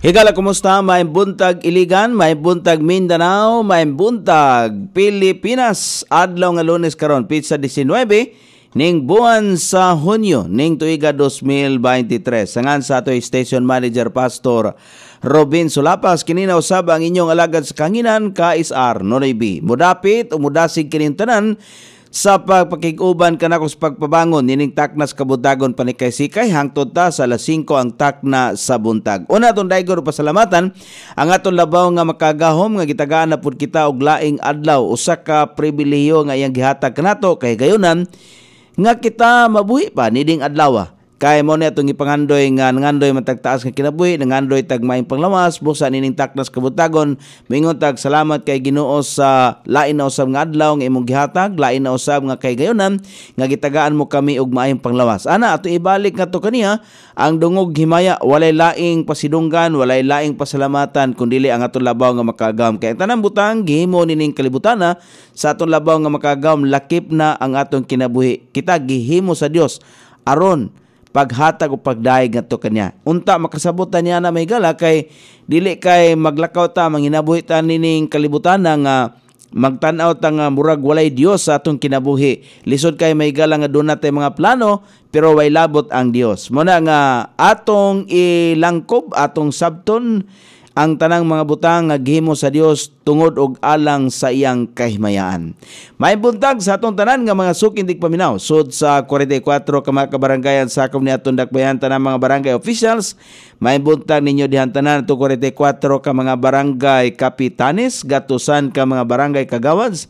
Higala, kumusta? Maimbuntag Iligan, buntag Mindanao, may buntag Pilipinas. Adlaw nga lunes karon, pizza 19, ning buwan sa Hunyo, ning tuiga 2023. Sangan sa ato station manager pastor Robin Sulapas, kinina usab ang inyong alagad sa kanginan ka SR Nonoy B. Mudapit, umudasig kinintanan, sa pagpakiguban kanakos pagpabangon nining takna sa kabuntagon panikaysikay hangtod ta sa alas 5 ang takna sa buntag. Una aton daigor pasalamatan ang aton labaw nga makagahom nga gitagaan na pud kita og laing adlaw usa ka pribilehiyo nga iyang gihatag kanato kay gayunan nga kita mabuhi pa nining adlaw. Ah. Kay mo niya itong ipangandoy nga nangandoy matagtaas nga kinabuhi, nangandoy tag maing panglawas, busa nining taknas kabutagon. Mingon tag salamat kay Ginoo sa lain na usab nga adlaw nga imong gihatag, lain na usab nga kay gayonan nga gitagaan mo kami og maayong panglawas. Ana ato ibalik nga to kaniya ang dungog himaya walay laing pasidunggan, walay laing pasalamatan kundili ang atong labaw nga makagam. Kay tanang butang gihimo nining kalibutana sa atong labaw nga makagam lakip na ang atong kinabuhi. Kita gihimo sa Dios aron paghatag o pagdayeg ngadto kanya. Unta makasabutan niya na may gala kay dili kay maglakaw ta manginabuhi ta nining kalibutan nga magtanaw ta nga murag walay Dios sa atong kinabuhi. Lisod kay may gala nga do natay mga plano pero way labot ang Dios. Mo na nga atong ilangkob atong sabton ang tanang mga butang nga gihimo sa Dios tungod og alang sa iyang kahimayaan. May buntag sa atong tanan nga mga suking paminaw sud sa 44 ka mga kabarangayan sakop ni atong dakbayan tanang mga barangay officials. May buntag ninyo dihan tanan to 44 ka mga barangay kapitanes, gatusan ka mga barangay kagawads,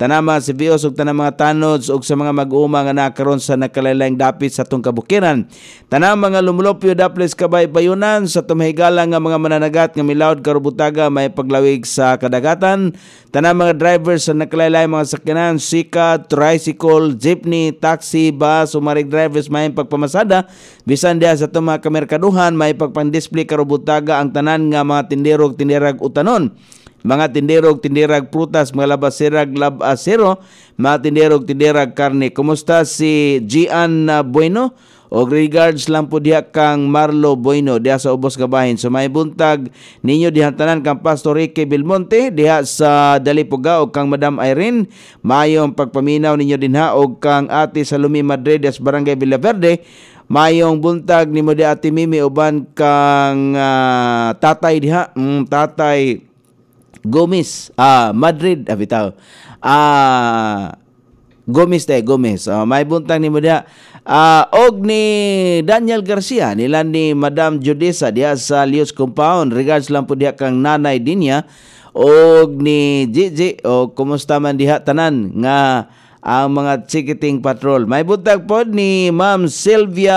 tanang mga Bios ug tanang mga tanods ug sa mga mag-uuma nga nakaron sa nakalalayng dapit sa tong kabukiran tanang mga lumulopyo daples kabay-bayunan sa tumahigala nga mga mananagat nga milawd karubutaga may paglawig sa kadagatan tanang mga driver sa nakalaylay mga sakyanan sika tricycle jeepney taxi bus o marig drivers may pagpamasada bisan diha sa tong mga kamerkaduhan may pagpang-display karubutaga ang tanan nga mga tindero ug tindirag utanon mga tindero tinderog, tinderag prutas, mga labasirag, labasero, ah, mga tindero tinderog, tinderag karne. Kumusta si Gian ah, Bueno? og regards lang po diha kang Marlo Bueno diha sa Ubos Kabahin. So may buntag ninyo diha kang Pastor Ricky Belmonte diha sa Dalipuga o kang Madam Irene. Mayong pagpaminaw ninyo dinha og kang Ate Salumi Madrid sa Barangay Villaverde. Mayong buntag ni mo di Ate Mimi uban kang uh, tatay diha. Mm, tatay Gomez, ah, Madrid, ah, bitaw. Ah, Gomez te, Gomez. Uh, may buntang ni mo dia. Uh, ah, og ni Daniel Garcia, nila ni Madam Judesa dia sa Lios Compound. Regards lang po dia kang nanay dinya. Og ni Gigi, o kumusta man diha tanan nga ang mga chikiting patrol. May buntag po ni Ma'am Sylvia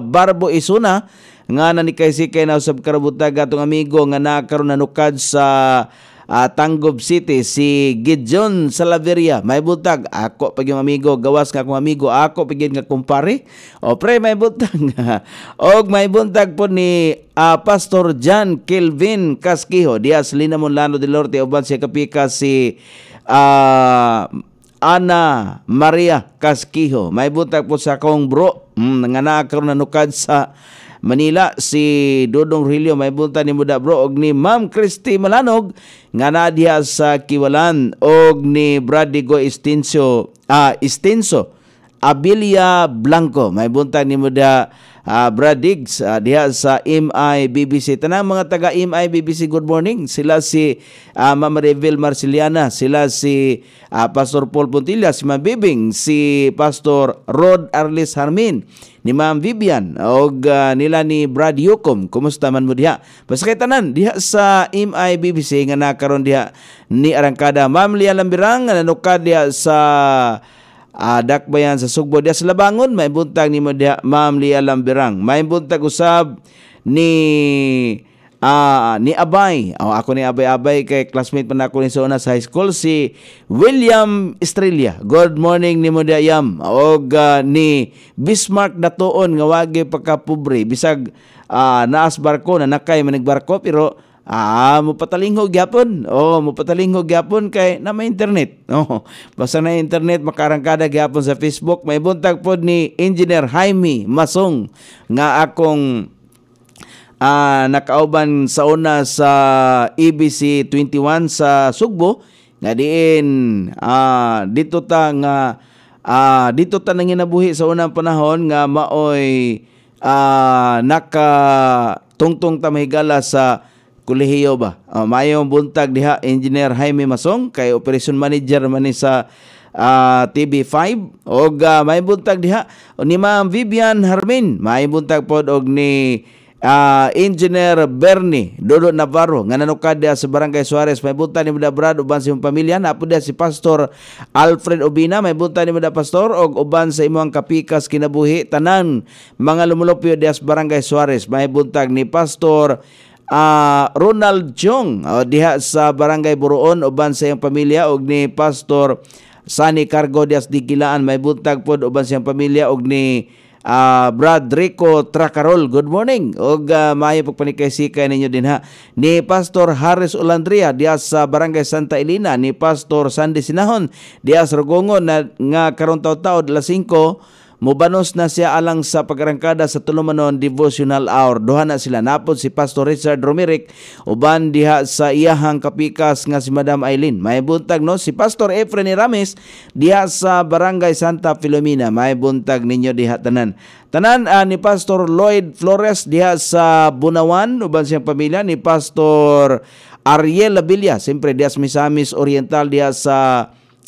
Barbo Isuna nga nanikay si na usab karabutag atong amigo nga nakaroon nanukad sa uh, ah, Tanggob City si Gideon Salaveria may butag ako pag yung amigo gawas nga akong amigo ako pagin nga kumpare o pre may butag og may buntag po ni uh, Pastor John Kelvin Kaskiho. dias Lina Monlano del Lorte, uban si kapika si uh, Ana Maria Kaskiho. may butag po sa akong bro mm, nga nakaroon nanukad sa Manila si Dodong Rilio may bunta ni Muda Bro og ni Ma'am Christy Malanog nga na sa Kiwalan og ni Bradigo Estinso ah Estinso Abilia Blanco. May buntag ni muda uh, ah, Bradix uh, ah, diha sa MI BBC. Tanang mga taga MI BBC, good morning. Sila si uh, ah, Ma'am Revel Marciliana, sila si uh, Pastor Paul Puntilla, si Ma'am Bibing, si Pastor Rod Arlis Harmin, ni Ma'am Vivian, og uh, nila ni Brad Yukum Kumusta man mo diha? Pasakay tanan diha sa MI BBC nga nakaron diha ni Arangkada. Ma'am Lia Lambirang, nanukad diha sa Adak ba yan sa Sugbo dia sa Labangon? May buntag ni Ma'am Lia birang May buntag usab ni uh, ni Abay. Oh, ako ni Abay Abay kay classmate pa na ako ni Sona sa high school si William Estrella. Good morning ni Modiayam. Og uh, ni Bismarck Datoon nga wagi pagka pobre Bisag uh, naas barko na nakay manig barko pero Ah, mupatalingho gyapon. Oh, mupatalingho gyapon kay na may internet. Oh, basta na internet makarangkada gyapon sa Facebook. May buntag pod ni Engineer Jaime Masong nga akong ah, nakauban sa una sa ABC e 21 sa Sugbo nga diin ah, dito ta nga uh, dito ta nanginabuhi sa unang panahon nga maoy ah, naka tungtong ta mahigala sa kolehiyo ba? Uh, ah, mayong buntag diha Engineer Jaime Masong kay operation manager man sa uh, ah, TV5 og uh, ah, may buntag diha ni Ma'am Vivian Harmin may buntag pod og ni uh, Engineer Bernie Dodo Navarro nga nanukad sa Barangay Suarez may buntag ni Muda Brad uban sa imong pamilya na po si Pastor Alfred Obina may buntag ni Muda Pastor og uban sa imong kapikas kinabuhi tanan mga lumulupyo diha sa Barangay Suarez may buntag ni Pastor uh, Ronald Jong uh, ah, diha sa Barangay Buruon uban sa iyang pamilya og ni Pastor Sani Cargo Dias Gilaan may buntag pod uban sa iyang pamilya og ni uh, Brad Rico Tracarol. Good morning. Og uh, maayo pagpanikay-sikay ninyo din ha. Ni Pastor Harris Olandria diya sa Barangay Santa Elena ni Pastor Sandy Sinahon diya sa Rugongon na nga karon taw-taw 5 Mubanos na siya alang sa pagrangkada sa tulumanon devotional hour. Duha na sila napod si Pastor Richard Romeric uban diha sa iyahang kapikas nga si Madam Eileen. May buntag no si Pastor Efren Ramis diha sa Barangay Santa Filomena. May buntag ninyo diha tanan. Tanan uh, ni Pastor Lloyd Flores diha sa Bunawan uban siyang pamilya ni Pastor Ariel Labilla. Siyempre diha Misamis Oriental diha sa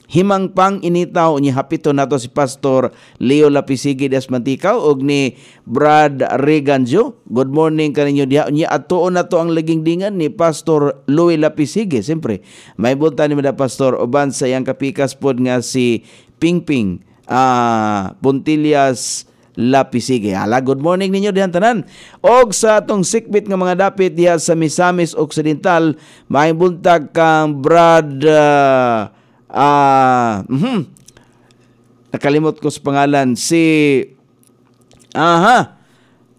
himangpang initaw ni hapito nato si Pastor Leo Lapisigid Asmantikaw og ni Brad Reganjo. Good morning kaninyo diha unya atuon nato ang laging dingan ni Pastor Louis Lapisige. Siyempre, may bulta ni mga Pastor Oban sa yang kapikas pod nga si Pingping ah uh, Puntillas Lapisige. Hala, good morning ninyo dihan tanan. Og sa atong sikbit nga mga dapit diha sa Misamis Occidental, may buntag kang Brad uh, ah, uh, mm-hmm, nakalimot ko sa pangalan, si, aha,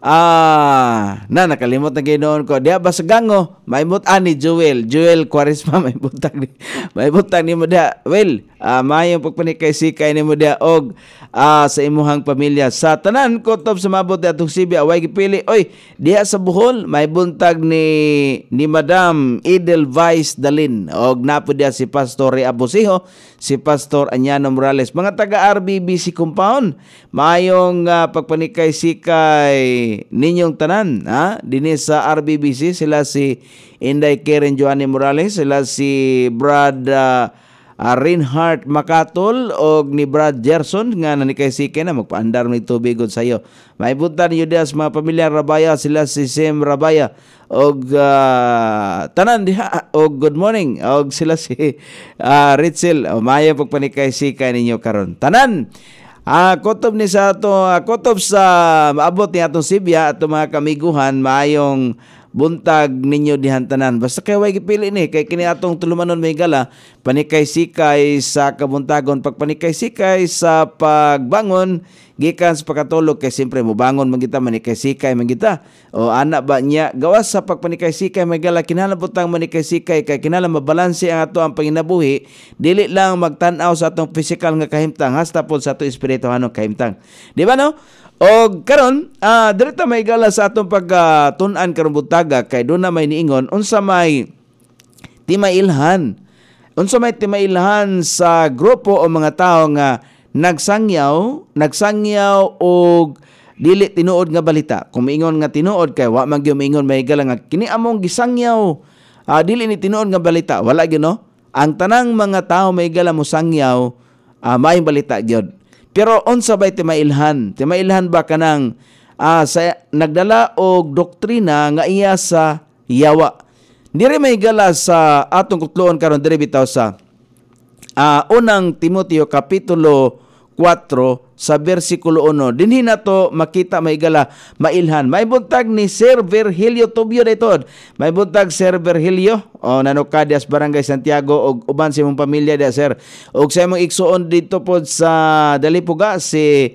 Ah, na nakalimot na ginoon ko. Diya ba sa gango, maimot ani Joel. Joel Quaresma may tag ni may tag ni mo diya. Well, ah, mayong pagpanikay sikay ni mo diya og ah, sa imuhang pamilya. Sa tanan ko top sa mabot ni atong sibi away gipili. Oy, diya sa Bohol may buntag ni ni Madam Edelweiss Dalin og napo si Pastor Abusiho si Pastor Anyano Morales. Mga taga-RBBC Compound, mayong uh, ah, pagpanikay-sikay ninyong tanan. Ha? Dini sa RBBC, sila si Inday Karen Joanne Morales, sila si Brad... Uh, uh, ah, Reinhardt Makatol o ni Brad Gerson nga na ni Kaisike na magpaandar ni tubigod sa iyo. Maibuntan niyo dias mga pamilya Rabaya sila si Sim Rabaya o uh, ah, tanan diha o good morning o sila si uh, Ritzel o mayo pagpanikaisika ninyo karon. Tanan Ah, kotob ni sa ato, kotob sa maabot ni atong Sibya at mga kamiguhan maayong buntag ninyo dihantanan. Basta kayo way gipili ni kay kini atong tulumanon may gala panikay sikay sa kabuntagon pag pagpanikay sikay sa pagbangon gikan sa pagkatulog kay siyempre mubangon man kita manikay sikay man kita. O anak ba niya gawas sa pagpanikay sikay may gala kinahanglan butang manikay sikay kay kinahanglan mabalanse ang ato ang panginabuhi dili lang magtanaw sa atong physical nga kahimtang hasta pod sa ato espirituhanong kahimtang. Di ba no? O karon uh, ah, direkta may gala sa atong pagkatunan uh, karon butaga kay do na may niingon unsa may timailhan. Unsa may timailhan sa grupo o mga tawo nga nagsangyaw, nagsangyaw og dili tinuod nga balita. Kumiingon nga tinuod kay wa man gyud miingon may gala nga kini among gisangyaw. Uh, dili ni tinuod nga balita. Wala gyud no? Ang tanang mga tawo may gala mo sangyaw, uh, maayong balita gyud pero unsa mailhan, timailhan? mailhan ba kanang uh, sa nagdala og doktrina nga iya sa yawa? Dire may gala sa atong kutloon karon dire bitaw sa uh, unang Timoteo kapitulo 4 sa versikulo 1. Dinhi na to makita may maigala mailhan. May buntag ni Sir Virgilio Tubio daytod. May buntag Sir Virgilio o nanukadias Barangay Santiago og uban sa imong pamilya da sir. Og sa imong iksuon dito pod sa Dalipuga si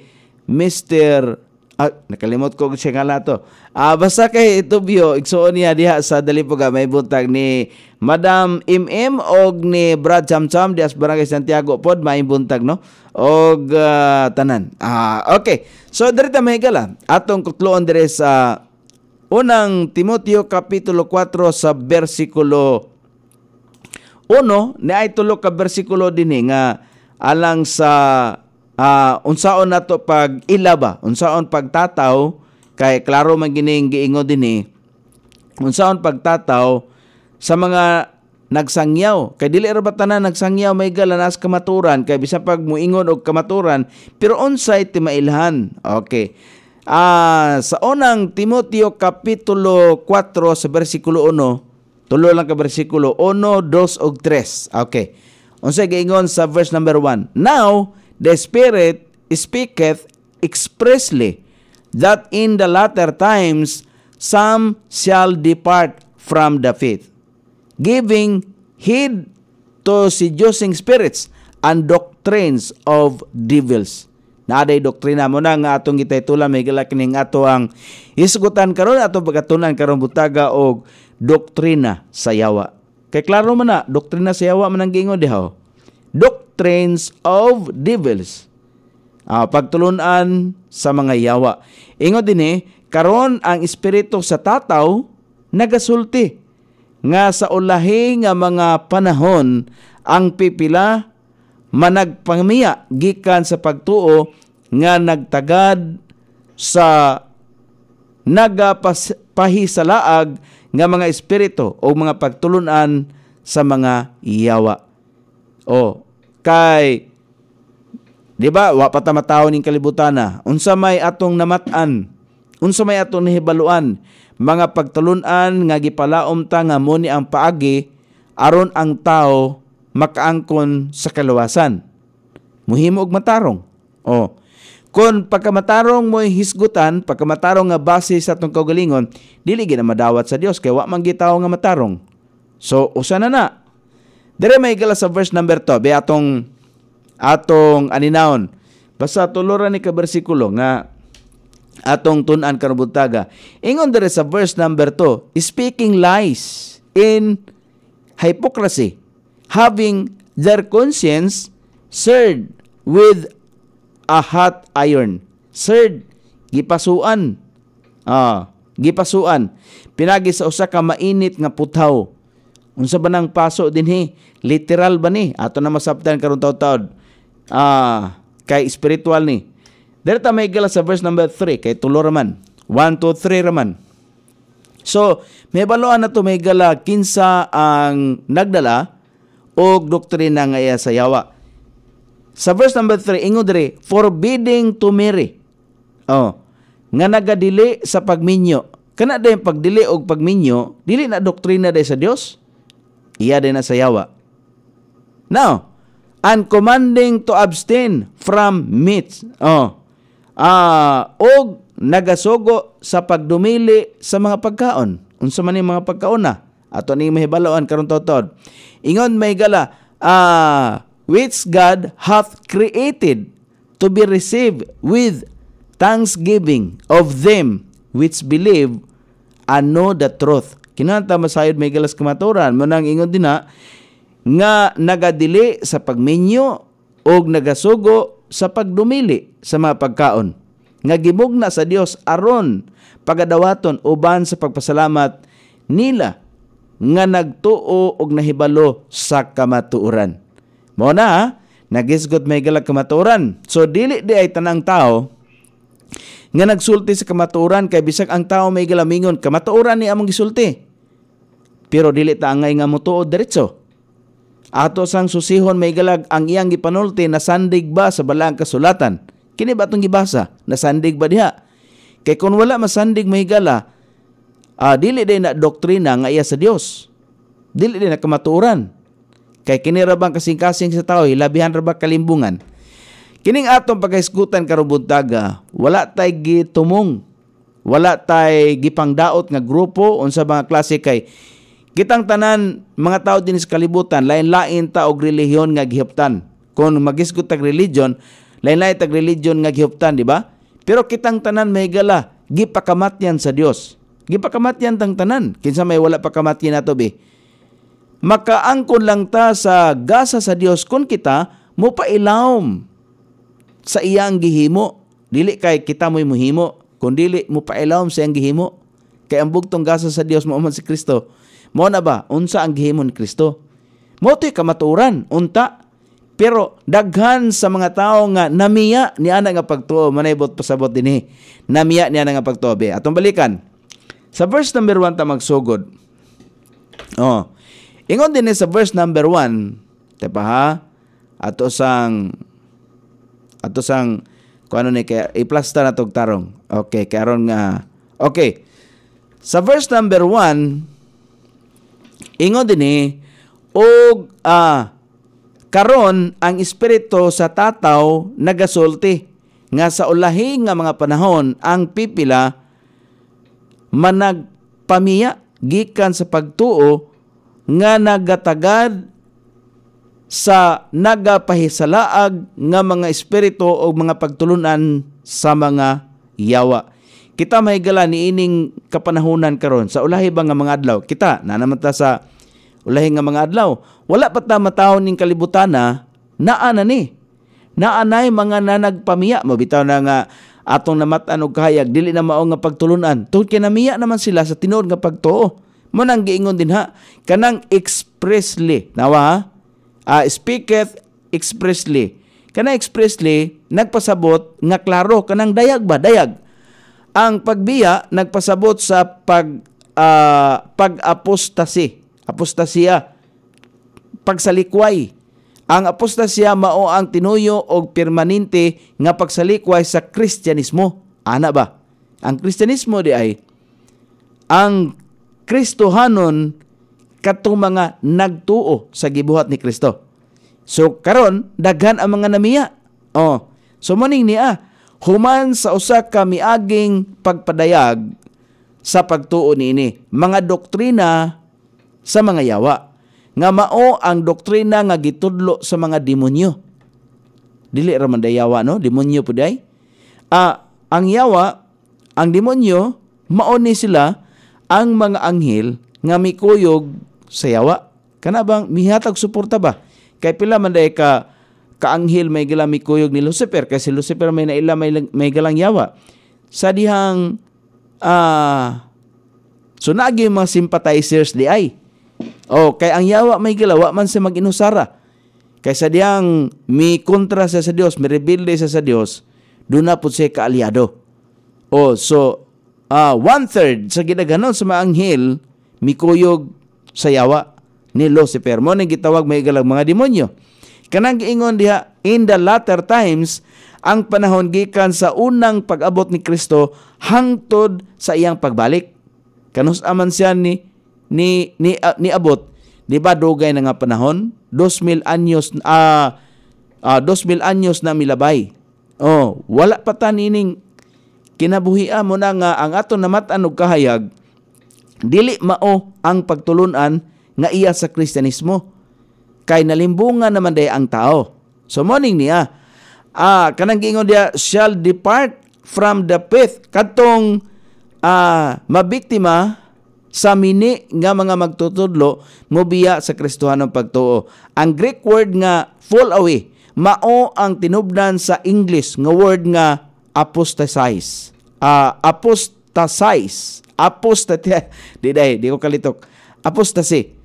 Mr. Ah, nakalimot ko siya nga lato. Ah, basta kay itubyo, igsuon niya diha sa Dalipuga, may buntag ni Madam MM og ni Brad Chamcham dias Barangay Santiago pod may buntag no. Og uh, tanan. Ah, okay. So diri ta may gala. Atong kutloon diri sa uh, unang Timoteo kapitulo 4 sa bersikulo 1 ni ay tulo ka bersikulo dinhi nga alang sa uh, unsaon nato pag ilaba, unsaon pagtataw kay klaro man gining giingon dinhi. Unsaon pagtataw sa mga nagsangyaw kay dili ra tanan nagsangyaw may galanas kamaturan kay bisan pag muingon og kamaturan pero unsay ti mailhan. Okay. Ah, uh, sa unang Timoteo kapitulo 4 sa bersikulo 1, tulo lang ka bersikulo 1, 2 og 3. Okay. Unsay giingon sa verse number 1. Now, the Spirit speaketh expressly that in the latter times some shall depart from the faith, giving heed to seducing spirits and doctrines of devils. Naaday doktrina mo na nga atong gitaytulan may gila kining ato ang isgutan karon ato pagatunan karon butaga og doktrina sa yawa. Kay klaro man na doktrina sa yawa man ang gingo diha. Oh doctrines of devils. Ah, pagtulunan sa mga yawa. Ingo din eh, karon ang espiritu sa tataw nagasulti nga sa ulahi nga mga panahon ang pipila managpangmiya gikan sa pagtuo nga nagtagad sa nagapahisalaag nga mga espiritu o mga pagtulunan sa mga iyawa. O, kay di ba wa patamatao ning kalibutan na unsa may atong namatan unsa may atong nahibaluan mga pagtalun-an nga gipalaom ta nga mo ni ang paagi aron ang tao makaangkon sa kaluwasan muhimo og matarong oh Kung pagkamatarong mo'y hisgutan, pagkamatarong nga base sa atong kaugalingon, dili na madawat sa Dios kay wa man gitaw nga matarong. So usa na na Dere may gala sa verse number 2 be atong atong aninaon. Basta tulora ni ka bersikulo nga atong tunan karubutaga. Ingon dere sa verse number 2, speaking lies in hypocrisy, having their conscience served with a hot iron. Served, gipasuan. Ah, gipasuan. Pinagi sa usa ka mainit nga putaw Unsa ba nang paso dinhi? Literal ba ni? Ato na masabtan karon taud-taud. Ah, kay spiritual ni. Dere may gala sa verse number 3 kay tulo raman. 1 2 3 raman. So, may baloan na to may gala kinsa ang nagdala og doktrina nga iya sa yawa. Sa verse number 3 ingo dire forbidding to marry. Oh, nga nagadili sa pagminyo. Kana dayon pagdili og pagminyo, dili na doktrina day sa Dios iya din sayawa. Now, and commanding to abstain from meats. Oh. Ah, uh, og nagasugo sa pagdumili sa mga pagkaon. Unsa man yung mga pagkaon na? Ato ni mahibaloan karon totod. Ingon may gala, ah, uh, which God hath created to be received with thanksgiving of them which believe and know the truth. Kinanta masayod may galas kamaturan. Manang ingon dina na, nga nagadili sa pagminyo o nagasugo sa pagdumili sa mga pagkaon. Nga gimugna sa Dios aron pagadawaton uban sa pagpasalamat nila nga nagtuo og nahibalo sa kamatuoran. Mo na nagisgot may galag kamaturan. So dili di ay tanang tao nga nagsulti sa kamaturan kay bisag ang tao may galamingon kamaturan ni among gisulti pero dili tangay nga mutuod diretso. Ato sang susihon may galag ang iyang gipanulti na sandig ba sa balaang kasulatan. Kini ba atong gibasa? Na sandig ba diha? Kay kung wala masandig mahigala, ah, dili din na doktrina nga iya sa Dios. Dili din na kamatuoran. Kay kini rabang bang kasing-kasing sa tao, labihan ra kalimbungan? Kining atong pagkaiskutan karubuntaga, wala tay gitumong. Wala tay gipangdaot nga grupo unsa mga klase kay Kitang tanan mga tao din sa kalibutan lain-lain ta og relihiyon nga gihaptan. Kung magisgot tag religion, lain-lain tag religion nga gihaptan, di ba? Pero kitang tanan may gala, gipakamatyan sa Dios. Gipakamatyan tang tanan kinsa may wala pa kamatyan nato be. Makaangkon lang ta sa gasa sa Dios kun kita mo pailawom sa iyang gihimo. Dili kay kita mo'y muhimo, kundi mo pailawom sa iyang gihimo. Kay ang bugtong gasa sa Dios mo man si Kristo. Mo na ba unsa ang gihimon Kristo? Mo to'y kamaturan unta pero daghan sa mga tao nga namiya ni ana nga pagtuo manibot pasabot dinhi. Namiya ni ana nga pagtuo be. Atong balikan. Sa verse number 1 ta magsugod. Oh. Ingon din sa verse number 1, tepa ha, ato sang ato sang kung ano ni kay i-plaster na tog tarong. Okay, karon nga. Okay. Sa verse number 1, Ingon dinhi eh, og ah, karon ang espiritu sa tataw nagasulti nga sa ulahi nga mga panahon ang pipila managpamiya gikan sa pagtuo nga nagatagad sa nagapahisalaag nga mga espiritu o mga pagtulunan sa mga yawa. Kita mahigala ni ining kapanahunan karon sa ulahi ba nga mga adlaw? Kita na naman ta sa ulahi nga mga adlaw. Wala pa ta mataon ning kalibutana naa na ni. Naa nay mga nanagpamiya mabitaw na nga atong namatan og kahayag dili na mao nga pagtulunan. Tungod kay namiya naman sila sa tinuod nga pagtuo. Mo nang giingon din ha kanang expressly nawa ha? Uh, speaketh expressly. kanang expressly nagpasabot nga klaro kanang dayag ba dayag ang pagbiya nagpasabot sa pag uh, pag-apostasi, apostasiya, pagsalikway. Ang apostasya mao ang tinuyo og permanente nga pagsalikway sa Kristiyanismo. Ana ba? Ang Kristiyanismo di ay ang Kristohanon katong mga nagtuo sa gibuhat ni Kristo. So karon daghan ang mga namiya. Oh, so maning niya human sa usa ka miaging pagpadayag sa pagtuo niini mga doktrina sa mga yawa nga mao ang doktrina nga gitudlo sa mga demonyo dili ra man yawa no demonyo pud ay ah, ang yawa ang demonyo mao ni sila ang mga anghel nga mikuyog sa yawa kana bang mihatag suporta ba kay pila man day ka kaanghel may gala mikuyog ni Lucifer kay si Lucifer may naila may, may galang yawa sa dihang ah uh, so nagi mga sympathizers di ay oh kay ang yawa may galawa man sa maginusara kaysa diyang mi kontra sa sa Dios mi rebelde sa sa Dios do na pud siya kaalyado oh so uh, ah, one third sa ginaganon sa mga maanghel mikuyog sa yawa ni Lucifer mo nang gitawag may galang mga demonyo Kanang giingon diha in the latter times ang panahon gikan sa unang pag-abot ni Kristo hangtod sa iyang pagbalik. Kanus aman siya ni ni ni, uh, ni abot, di ba dugay na nga panahon? 2000 anyos ah uh, uh, 2000 anyos na milabay. Oh, wala pa ta nining kinabuhia mo na nga ang ato namatan og kahayag dili mao ang pagtulunan nga iya sa Kristiyanismo kay nalimbungan naman day ang tao. So morning niya, ah, kanang giingon dia shall depart from the path katong ah, mabiktima sa mini nga mga magtutudlo mobiya sa Kristohanong pagtuo. Ang Greek word nga fall away mao ang tinubdan sa English nga word nga apostatize. Uh, ah, apostatize. Apostate. Di dahi, di ko kalitok. Apostasy.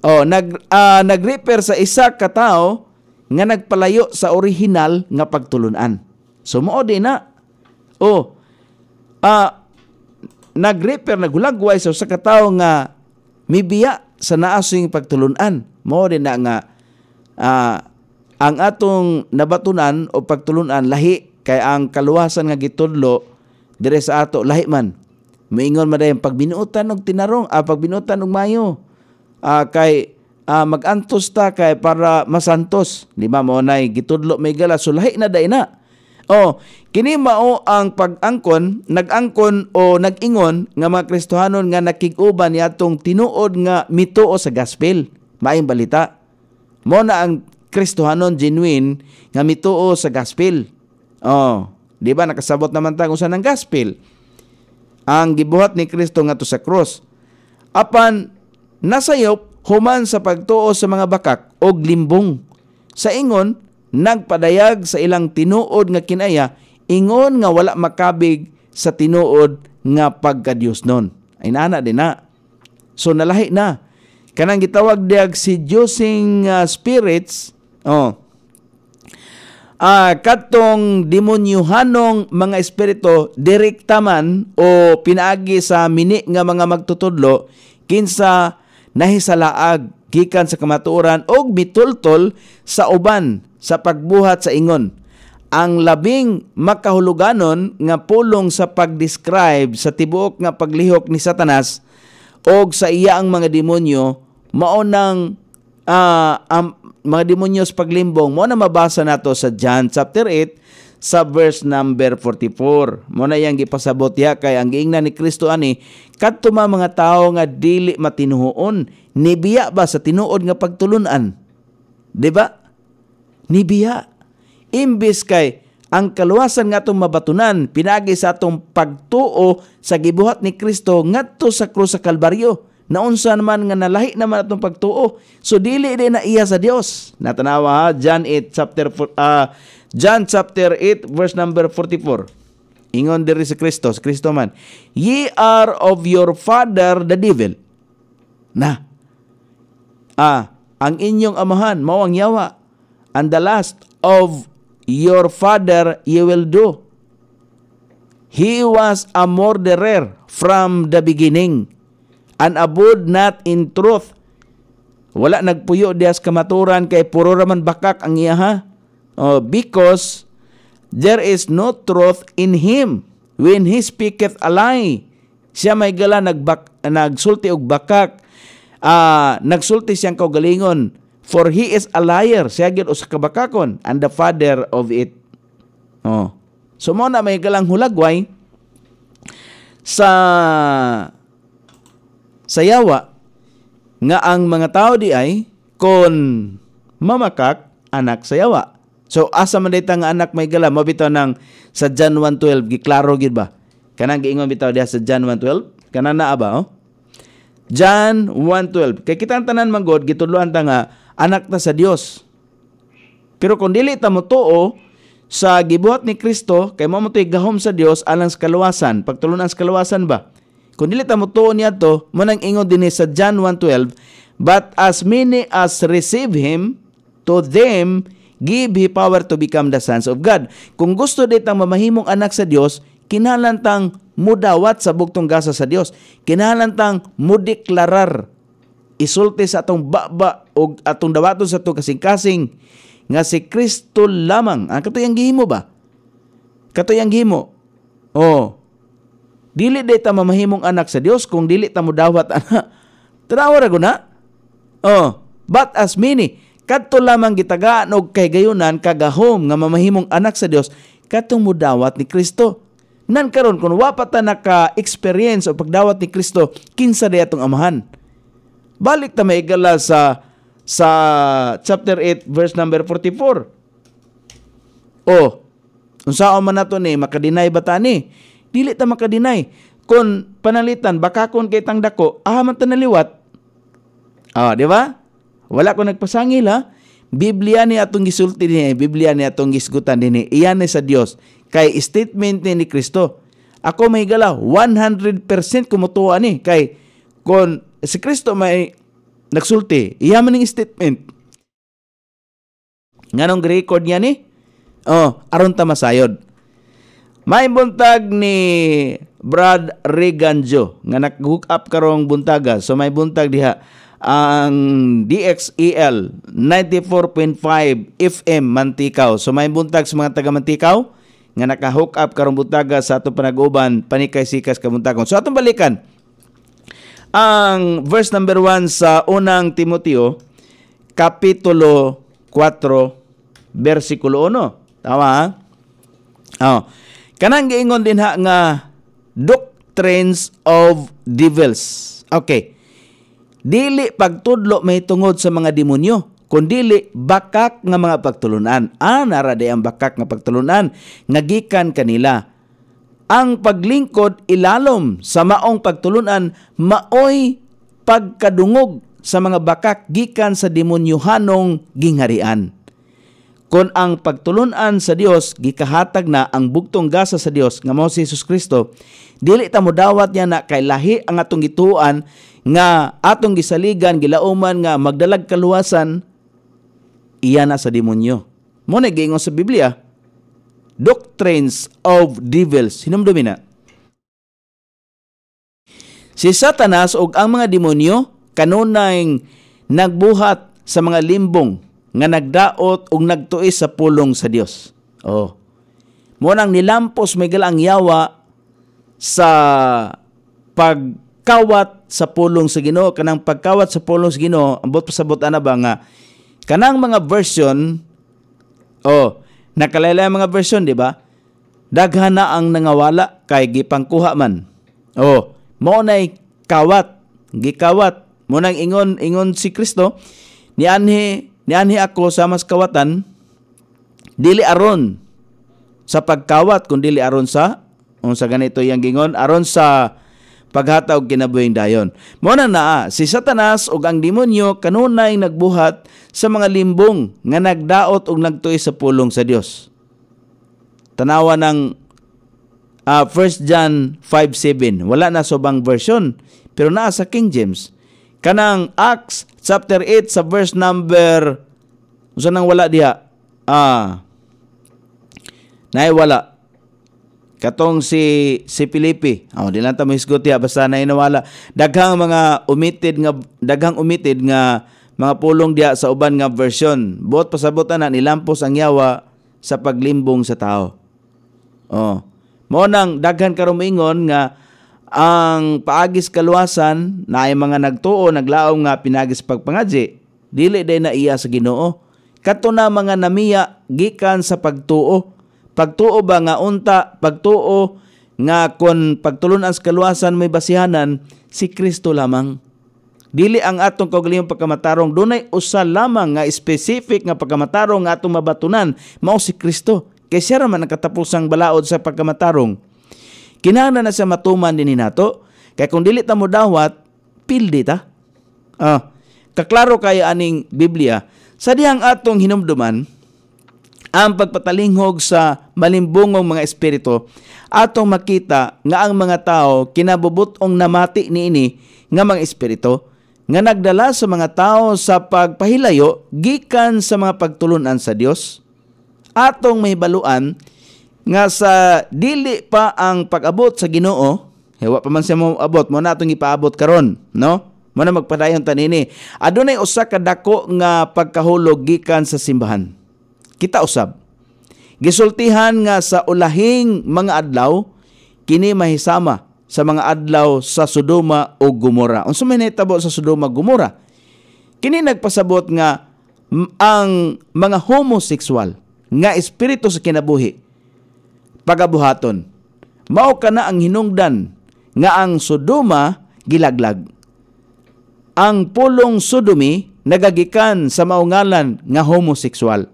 Oh, nag uh, ah, nag-refer sa isa ka tawo nga nagpalayo sa orihinal nga pagtulunan. So mao din na. Oh. Uh, ah, nag-refer nagulagway sa usa ka nga mibiya sa naasing pagtulunan. Mo din na nga uh, ang atong nabatunan o pagtulunan lahi kay ang kaluwasan nga gitudlo dire sa ato lahi man. Moingon man dayon pagbinuotan og tinarong, ah, pagbinuotan og mayo uh, kay uh, magantos ta kay para masantos. Di ba mo nay gitudlo may gala sulahi na day na. o kini mao ang pagangkon nagangkon o nagingon nga mga Kristohanon nga nakiguban yatong tinuod nga mituo sa gospel. Maayong balita. Mo na ang Kristohanon genuine nga mituo sa gospel. o di ba nakasabot naman ta kung saan ang gospel? Ang gibuhat ni Kristo nga to sa cross. Apan Nasayop human sa pagtuo sa mga bakak og limbong. Sa ingon, nagpadayag sa ilang tinuod nga kinaya ingon nga wala makabig sa tinuod nga pagkadiyos nun. Ay nana din na. So nalahi na. Kanang gitawag diag seducing uh, ah, spirits, oh, uh, katong demonyuhanong mga espiritu direkta man o pinaagi sa mini nga mga magtutudlo kinsa nahisalaag gikan sa kamatuoran og mitultol sa uban sa pagbuhat sa ingon. Ang labing makahuluganon nga pulong sa pagdescribe sa tibuok nga paglihok ni Satanas og sa iya ang mga demonyo mao nang uh, ah, ang mga demonyo sa paglimbong mao na mabasa nato sa John chapter 8 sa verse number 44. Muna yang gipasabot ya kay ang giingnan ni Kristo ani kadto mga mga tawo nga dili matinuon nibiya ba sa tinuod nga pagtulunan. 'Di ba? Nibiya. Imbis kay ang kaluwasan nga atong mabatunan pinagi sa atong pagtuo sa gibuhat ni Kristo ngadto sa krus sa Kalbaryo naunsa naman nga nalahi naman atong pagtuo so dili din na iya sa Dios natanawa ha John 8 chapter 4, uh, ah, John chapter 8 verse number 44. Ingon diri si Kristo, si Kristo man, Ye are of your father the devil. Na. Ah, ang inyong amahan, mawang yawa. And the last of your father ye will do. He was a murderer from the beginning and abode not in truth. Wala nagpuyo dias kamaturan kay puro raman bakak ang iyaha uh, because there is no truth in him when he speaketh a lie siya may gala nagbak, nagsulti og bakak uh, nagsulti siyang kaugalingon for he is a liar siya gyud usa ka bakakon and the father of it oh so mo na may galang hulagway sa sayawa nga ang mga tao di ay kon mamakak anak sayawa So asa man dayta nga anak may gala mabito nang sa John 1:12 giklaro gid ba? Kanang giingon bitaw diha sa John 1:12? Kana na ba oh? John 1:12. Kay kita ang tanan man God gitudloan ta nga anak ta sa Dios. Pero kung dili ta mo tuo sa gibuhat ni Kristo kay mao mo gahom sa Dios alang sa kaluwasan. Pagtulunan sa kaluwasan ba? Kung dili ta mo tuo niadto, mo nang ingon dinhi sa John 1:12, but as many as receive him to them give he power to become the sons of God. Kung gusto ditang mamahimong anak sa Dios, kinalantang mudawat sa bugtong gasa sa Dios. Kinalantang mudeklarar isulti sa atong baba o atong dawaton sa atong kasing-kasing nga si Kristo lamang. Ah, ang ah, katuyang gihimo ba? Katuyang gihimo. Oh. Dili day ta mamahimong anak sa Dios kung dili ta mudawat ana. Tanawa ra guna. Oh, but as many Kadto lamang gitagaan og kay gayunan kagahom nga mamahimong anak sa Dios katong mudawat ni Kristo. Nan karon kun wa pa ta naka-experience o pagdawat ni Kristo kinsa di atong amahan. Balik ta maigala sa sa chapter 8 verse number 44. Oh, unsa man nato ni makadinay ba ta ni? Dili ta makadinay. Kun panalitan baka kun kay tang dako, ahaman ta naliwat. Ah, di ba? Wala ko nagpasangil ha. Biblia ni atong gisulti ni eh. Biblia ni atong gisgutan ni, iyan ni sa Dios kay statement ni, ni Kristo. Ako may gala 100% kumutuwa ni kay kon si Kristo may nagsulti iya man ning statement. Nganong record niya ni? Oh, aron ta masayod. May buntag ni Brad Reganjo nga nag-hook up karong buntaga. So may buntag diha ang DXEL 94.5 FM Mantikaw. So may buntag sa mga taga Mantikaw nga naka-hook up karon buntaga sa atong panag-uban panikay sikas kabuntagon. So atong balikan ang verse number 1 sa unang Timoteo kapitulo 4 versikulo 1. Tama ha? Oh. Kanang giingon din ha nga doctrines of devils. Okay dili pagtudlo may tungod sa mga demonyo kundili bakak nga mga pagtulunan ah nara ang bakak nga pagtulunan nga gikan kanila ang paglingkod ilalom sa maong pagtulunan maoy pagkadungog sa mga bakak gikan sa demonyuhanong gingharian kon ang pagtulunan sa Dios gikahatag na ang bugtong gasa sa Dios nga mao si Jesus Kristo dili ta mo dawat niya na kay lahi ang atong gituan nga atong gisaligan gilauman nga magdalag kaluwasan iya na sa demonyo mo na giingon sa Biblia doctrines of devils hinumdumi domina si Satanas ug ang mga demonyo kanunay nagbuhat sa mga limbong nga nagdaot ug nagtuis sa pulong sa Dios. Oh. Mo nang nilampos migal ang yawa sa pagkawat sa pulong sa Ginoo kanang pagkawat sa pulong sa Ginoo ambot pasabot ana ba nga kanang mga version oh nakalaylay ang mga version di ba daghan na ang nangawala kay gipangkuha man oh mo nay kawat gikawat mo nang ingon ingon si Kristo ni anhe nianhi ako sa mas kawatan dili aron sa pagkawat kun dili aron sa unsa ganito yang gingon aron sa paghatag kinabuhing dayon. mo na naa si Satanas ug ang demonyo kanunay nagbuhat sa mga limbong nga nagdaot ug nagtuy sa pulong sa Dios. Tanawa ng uh, ah, 1 John 5:7. Wala na subang version pero naa sa King James. Kanang acts chapter 8 sa verse number usa nang wala diha ah nay wala katong si si Pilipi oh dili ta mo hisgot diha basta nay nawala daghang mga omitted nga daghang omitted nga mga pulong diha sa uban nga version buot pasabot na nilampos ang yawa sa paglimbong sa tao oh mo nang daghan karon ingon nga ang paagis kaluwasan na ay mga nagtuo naglaom nga pinagis pagpangadzi dili day na iya sa Ginoo kato na mga namiya gikan sa pagtuo pagtuo ba nga unta pagtuo nga kon pagtulunan sa kaluwasan may basihanan si Kristo lamang dili ang atong kaugalingong pagkamatarong dunay usa lamang nga specific nga pagkamatarong nga atong mabatunan mao si Kristo kay siya man ang katapusang balaod sa pagkamatarong Kinahanglan na siya matuman din nato. Kay kung dili ta mo dawat, pildi ta. Ah, kaklaro kay aning Biblia. Sa diyang atong hinumduman, ang pagpatalinghog sa malimbungong mga espiritu, atong makita nga ang mga tao kinabubutong namati ni ini nga mga espiritu nga nagdala sa mga tao sa pagpahilayo gikan sa mga pagtulunan sa Dios. Atong may baluan nga sa dili pa ang pag-abot sa Ginoo, hewa eh, pa man siya mo abot, mo na itong ipaabot karon, no? Mo na magpadayon tanini. Adunay usa ka dako nga pagkahulog gikan sa simbahan. Kita usab. Gisultihan nga sa ulahing mga adlaw kini mahisama sa mga adlaw sa Sodoma o Gomora. Unsa may nahitabo sa Sodoma Gomora? Kini nagpasabot nga ang mga homosexual nga espiritu sa kinabuhi pagabuhaton. Mao kana ang hinungdan nga ang Sodoma gilaglag. Ang pulong sodomi nagagikan sa maungalan nga homosexual.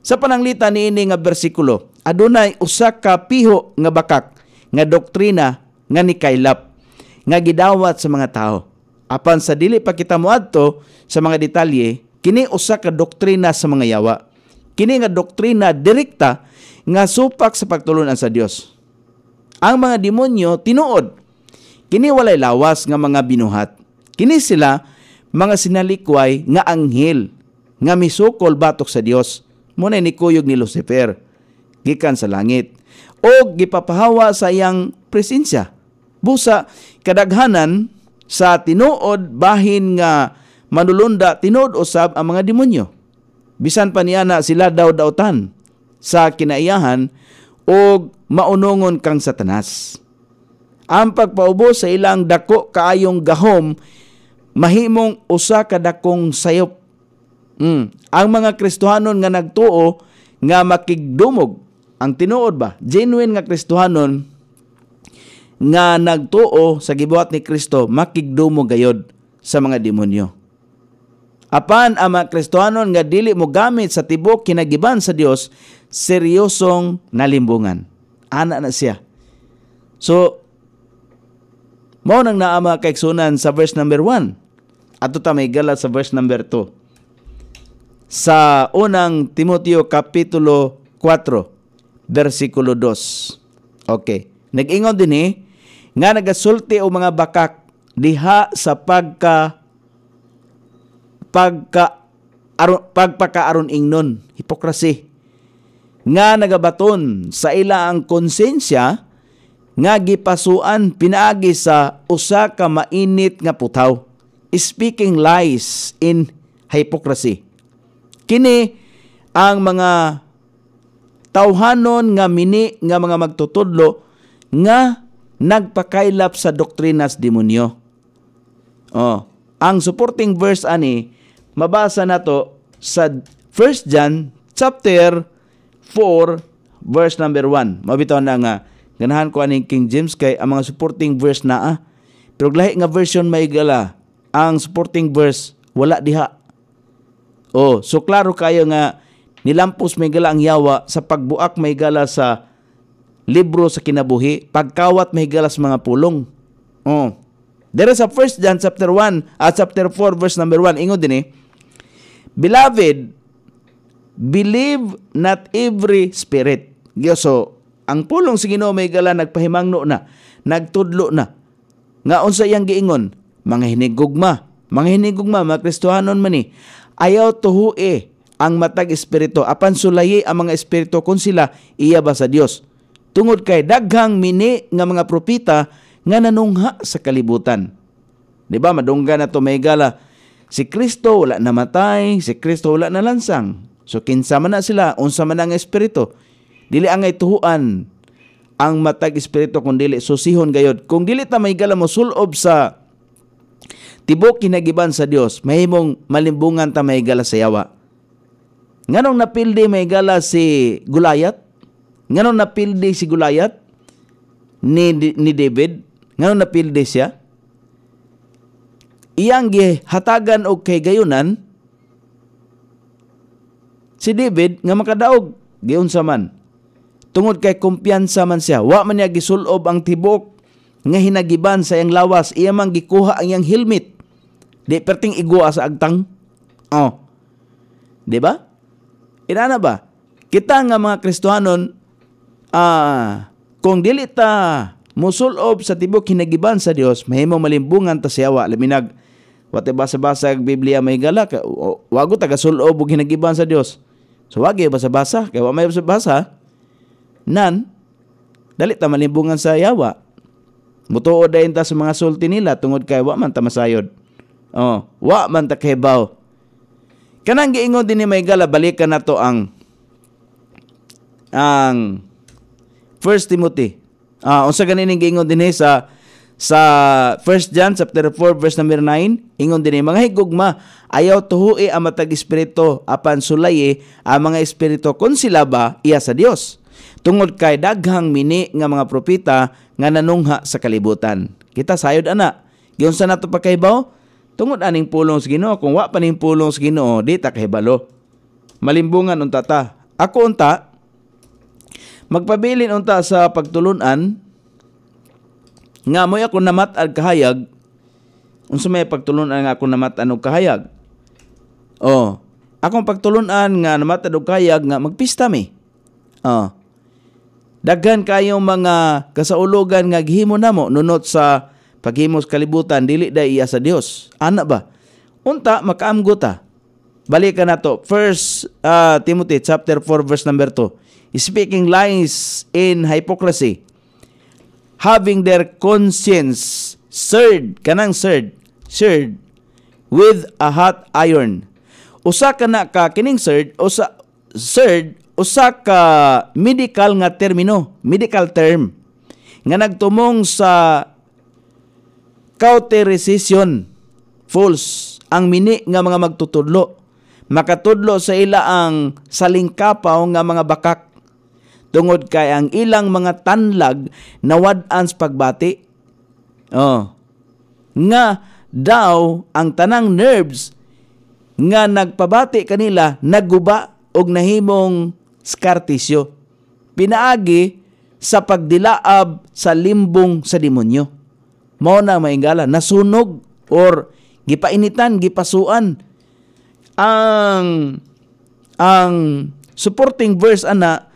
Sa pananglita niini nga bersikulo, adunay usa ka piho nga bakak nga doktrina nga ni nikaylap nga gidawat sa mga tao. Apan sa dili pa kita moadto sa mga detalye, kini usa ka doktrina sa mga yawa. Kini nga doktrina direkta nga supak sa pagtulunan sa Dios. Ang mga demonyo tinuod kini walay lawas nga mga binuhat. Kini sila mga sinalikway nga anghel nga misukol batok sa Dios. Muna ni kuyog ni Lucifer gikan sa langit o gipapahawa sa iyang presensya. Busa kadaghanan sa tinuod bahin nga manulunda tinuod usab ang mga demonyo. Bisan pa niya na sila daw dautan sa kinaiyahan o maunungon kang satanas. Ang pagpaubo sa ilang dako kaayong gahom mahimong usa ka dakong sayop. Mm. Ang mga Kristohanon nga nagtuo nga makigdumog ang tinuod ba genuine nga Kristohanon nga nagtuo sa gibuhat ni Kristo makigdumog gayod sa mga demonyo. Apan ang mga Kristohanon nga dili mo gamit sa tibok kinagiban sa Dios seryosong nalimbungan. Ana na siya. So, mo nang naa mga kaiksunan sa verse number 1. Ato ta may galat sa verse number 2. Sa unang Timoteo kapitulo 4, versikulo 2. Okay. Nag-ingon din eh, nga nagasulti o mga bakak diha sa pagka pagka aron pagpakaaron ingnon, hipokrasi nga nagabaton sa ila ang konsensya nga gipasuan pinaagi sa usa ka mainit nga putaw speaking lies in hypocrisy kini ang mga tawhanon nga mini nga mga magtutudlo nga nagpakailap sa doktrina sa demonyo oh ang supporting verse ani mabasa nato sa 1 John chapter 4 verse number 1. Mabitaw na nga ganahan ko ani King James kay ang mga supporting verse na ah. Pero lahi nga version maigala ang supporting verse wala diha. Oh, so klaro kayo nga nilampos may gala ang yawa sa pagbuak may gala sa libro sa kinabuhi, pagkawat may gala sa mga pulong. Oh. There is a 1 John chapter 1 at chapter 4 verse number 1. Ingon din eh. Beloved, believe not every spirit. So, ang pulong si Ginoo may gala nagpahimangno na, nagtudlo na. Nga unsa iyang giingon, mga hinigugma, mga hinigugma mga Kristohanon man ni, ayaw tuhui ang matag espiritu apan sulayi ang mga espiritu kun sila iya ba sa Dios. Tungod kay daghang mini nga mga propita nga nanungha sa kalibutan. Di ba madungga na to may gala si Kristo wala namatay, si Kristo wala nalansang So kinsa man na sila unsa man ang espiritu dili ang tuhuan ang matag espiritu kun dili susihon gayod. Kung dili ta may gala mo sulob sa tibok kinagiban sa Dios, mahimong malimbungan ta may gala sa yawa. Nganong napildi may gala si Gulayat? Nganong napildi si Gulayat ni, ni David? Nganong napildi siya? Iyang gihatagan og kay gayunan si David nga makadaog giunsa man tungod kay kumpiyansa man siya wa man niya gisulob ang tibok nga hinagiban sa iyang lawas iya man gikuha ang iyang helmet di perting igua sa agtang oh di ba na ba kita nga mga Kristohanon ah kung dili ta musulob sa tibok hinagiban sa Dios mahimo malimbungan ta siyawa laminag Wate basa-basa ang Biblia may gala, wago taga sulob og hinagiban sa Dios. So wagi basa-basa, kay wa may basa-basa nan dalit ta malibungan sa yawa. Mutuod dayon ta sa mga sulti nila tungod kay wa man ta masayod. Oh, wa man ta kahibaw. Kanang giingon din ni Maygala balikan nato ang ang 1 Timothy. Ah, unsa ganin giingon din sa sa 1 John chapter 4 verse number 9 ingon dinhi mga higugma ayaw tuhui ang matag espiritu apan sulaye ang mga espiritu kun sila ba iya sa Dios tungod kay daghang mini nga mga propita nga nanungha sa kalibutan kita sayod ana giun sa nato pagkaibaw? tungod aning pulong sa Ginoo kung wa pa ning pulong sa Ginoo di ta kahibalo malimbungan unta ta ako unta magpabilin unta sa pagtulunan nga mo'y ako namat ag kahayag, unsa may pagtulunan nga ako namat anog kahayag. Oh, akong pagtulunan nga namat anog kahayag nga magpista mi. Oh. Daghan kayong mga kasaulogan nga gihimo namo nunot sa paghimos kalibutan dili dai iya sa Dios. Ana ba? Unta makaamgota. Balikan nato first uh, Timothy chapter 4 verse number 2. Speaking lies in hypocrisy having their conscience served kanang served served with a hot iron usa ka na ka kining served usa served usa ka medical nga termino medical term nga nagtumong sa cauterization false ang mini nga mga magtutudlo makatudlo sa ila ang salingkapaw nga mga bakak tungod kay ang ilang mga tanlag nawad-an pagbati. Oh. Nga daw ang tanang nerves nga nagpabati kanila naguba og nahimong skartisyo. Pinaagi sa pagdilaab sa limbong sa demonyo. Mao na maingala nasunog or gipainitan, gipasuan ang ang supporting verse ana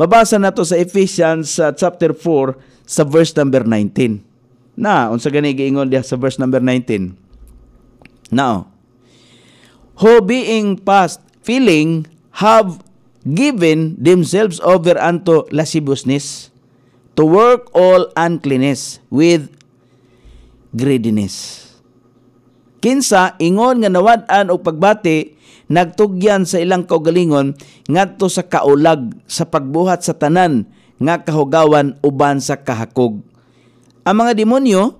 Mabasa nato sa Ephesians uh, chapter 4 sa verse number 19. Na, unsa gani giingon diha sa verse number 19. Now, who being past feeling have given themselves over unto lasciviousness to work all uncleanness with greediness. Kinsa ingon nga nawad-an og pagbati nagtugyan sa ilang kaugalingon ngadto sa kaulag sa pagbuhat sa tanan nga kahugawan uban sa kahakog. Ang mga demonyo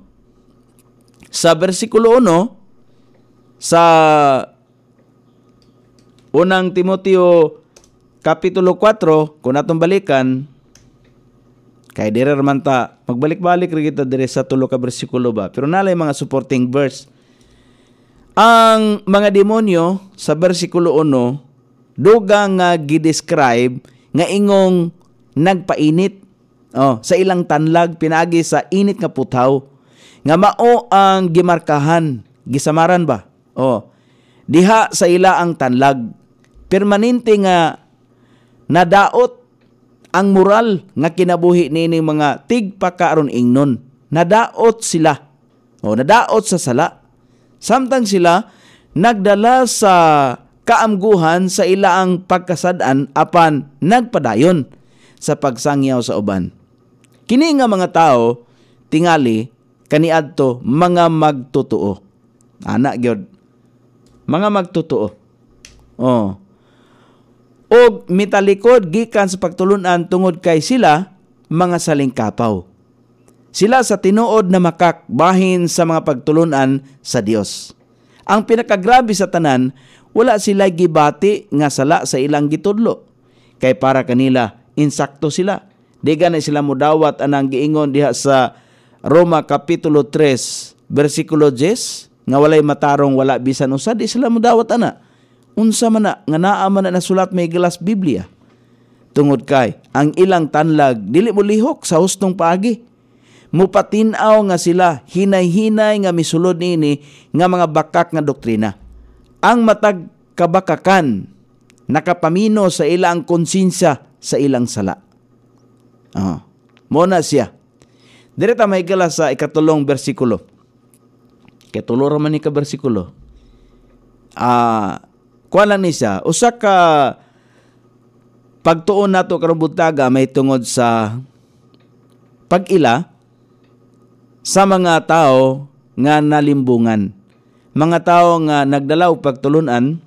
sa bersikulo 1 sa unang Timoteo kapitulo 4 kung natong balikan kay dire man ta magbalik-balik rin kita dire sa tulo ka bersikulo ba pero nalay mga supporting verse ang mga demonyo sa bersikulo 1 duga nga gidescribe nga ingong nagpainit oh, sa ilang tanlag pinagi sa init nga putaw nga mao ang gimarkahan gisamaran ba oh diha sa ila ang tanlag permanente nga nadaot ang moral nga kinabuhi nining mga tigpakaaron ingnon nadaot sila oh nadaot sa sala Samtang sila nagdala sa kaamguhan sa ilaang pagkasadan apan nagpadayon sa pagsangyaw sa uban. Kini nga mga tao tingali kaniadto mga magtotoo. Ana gyud. Mga magtotoo. Oh. O mitalikod gikan sa pagtulunan tungod kay sila mga salingkapaw. Sila sa tinuod na makakbahin sa mga pagtulunan sa Dios. Ang pinakagrabe sa tanan, wala sila gibati nga sala sa ilang gitudlo. Kay para kanila, insakto sila. Di ganay sila mudawat anang giingon diha sa Roma Kapitulo 3, versikulo 10, nga walay matarong wala bisan usa, di sila mudawat ana. Unsa man na, nga naa man na nasulat may gilas Biblia. Tungod kay, ang ilang tanlag, dili mo lihok sa hustong paagi mupatinaw nga sila hinay-hinay nga misulod niini nga mga bakak nga doktrina. Ang matag kabakakan nakapamino sa ilang konsensya sa ilang sala. Uh, muna siya. Direta may kala sa ikatulong bersikulo. Ikatulong man ni ka bersikulo. Ah, uh, kuan ni siya, usa ka pagtuon nato karong may tungod sa pagila sa mga tao nga nalimbungan. Mga tao nga nagdalaw pagtulunan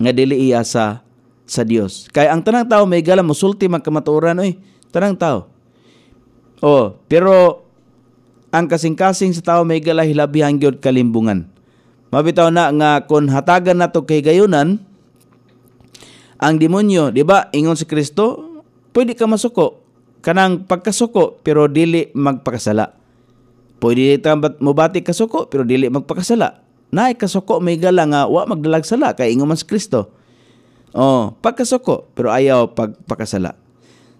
nga dili iya sa sa Dios. Kay ang tanang tao may gala mosulti magkamatuoran oy, tanang tao. Oh, pero ang kasing-kasing sa tao may gala hilabihan gyud kalimbungan. Mabitaw na nga kon hatagan nato kay gayunan ang demonyo, di ba? Ingon si Kristo, pwede ka masuko kanang pagkasuko pero dili magpakasala. Pwede dito mubati kasuko pero dili magpakasala. Naay kasuko may gala nga wa magdalagsala kay ingon man si Kristo. Oh, pagkasuko pero ayaw pagpakasala.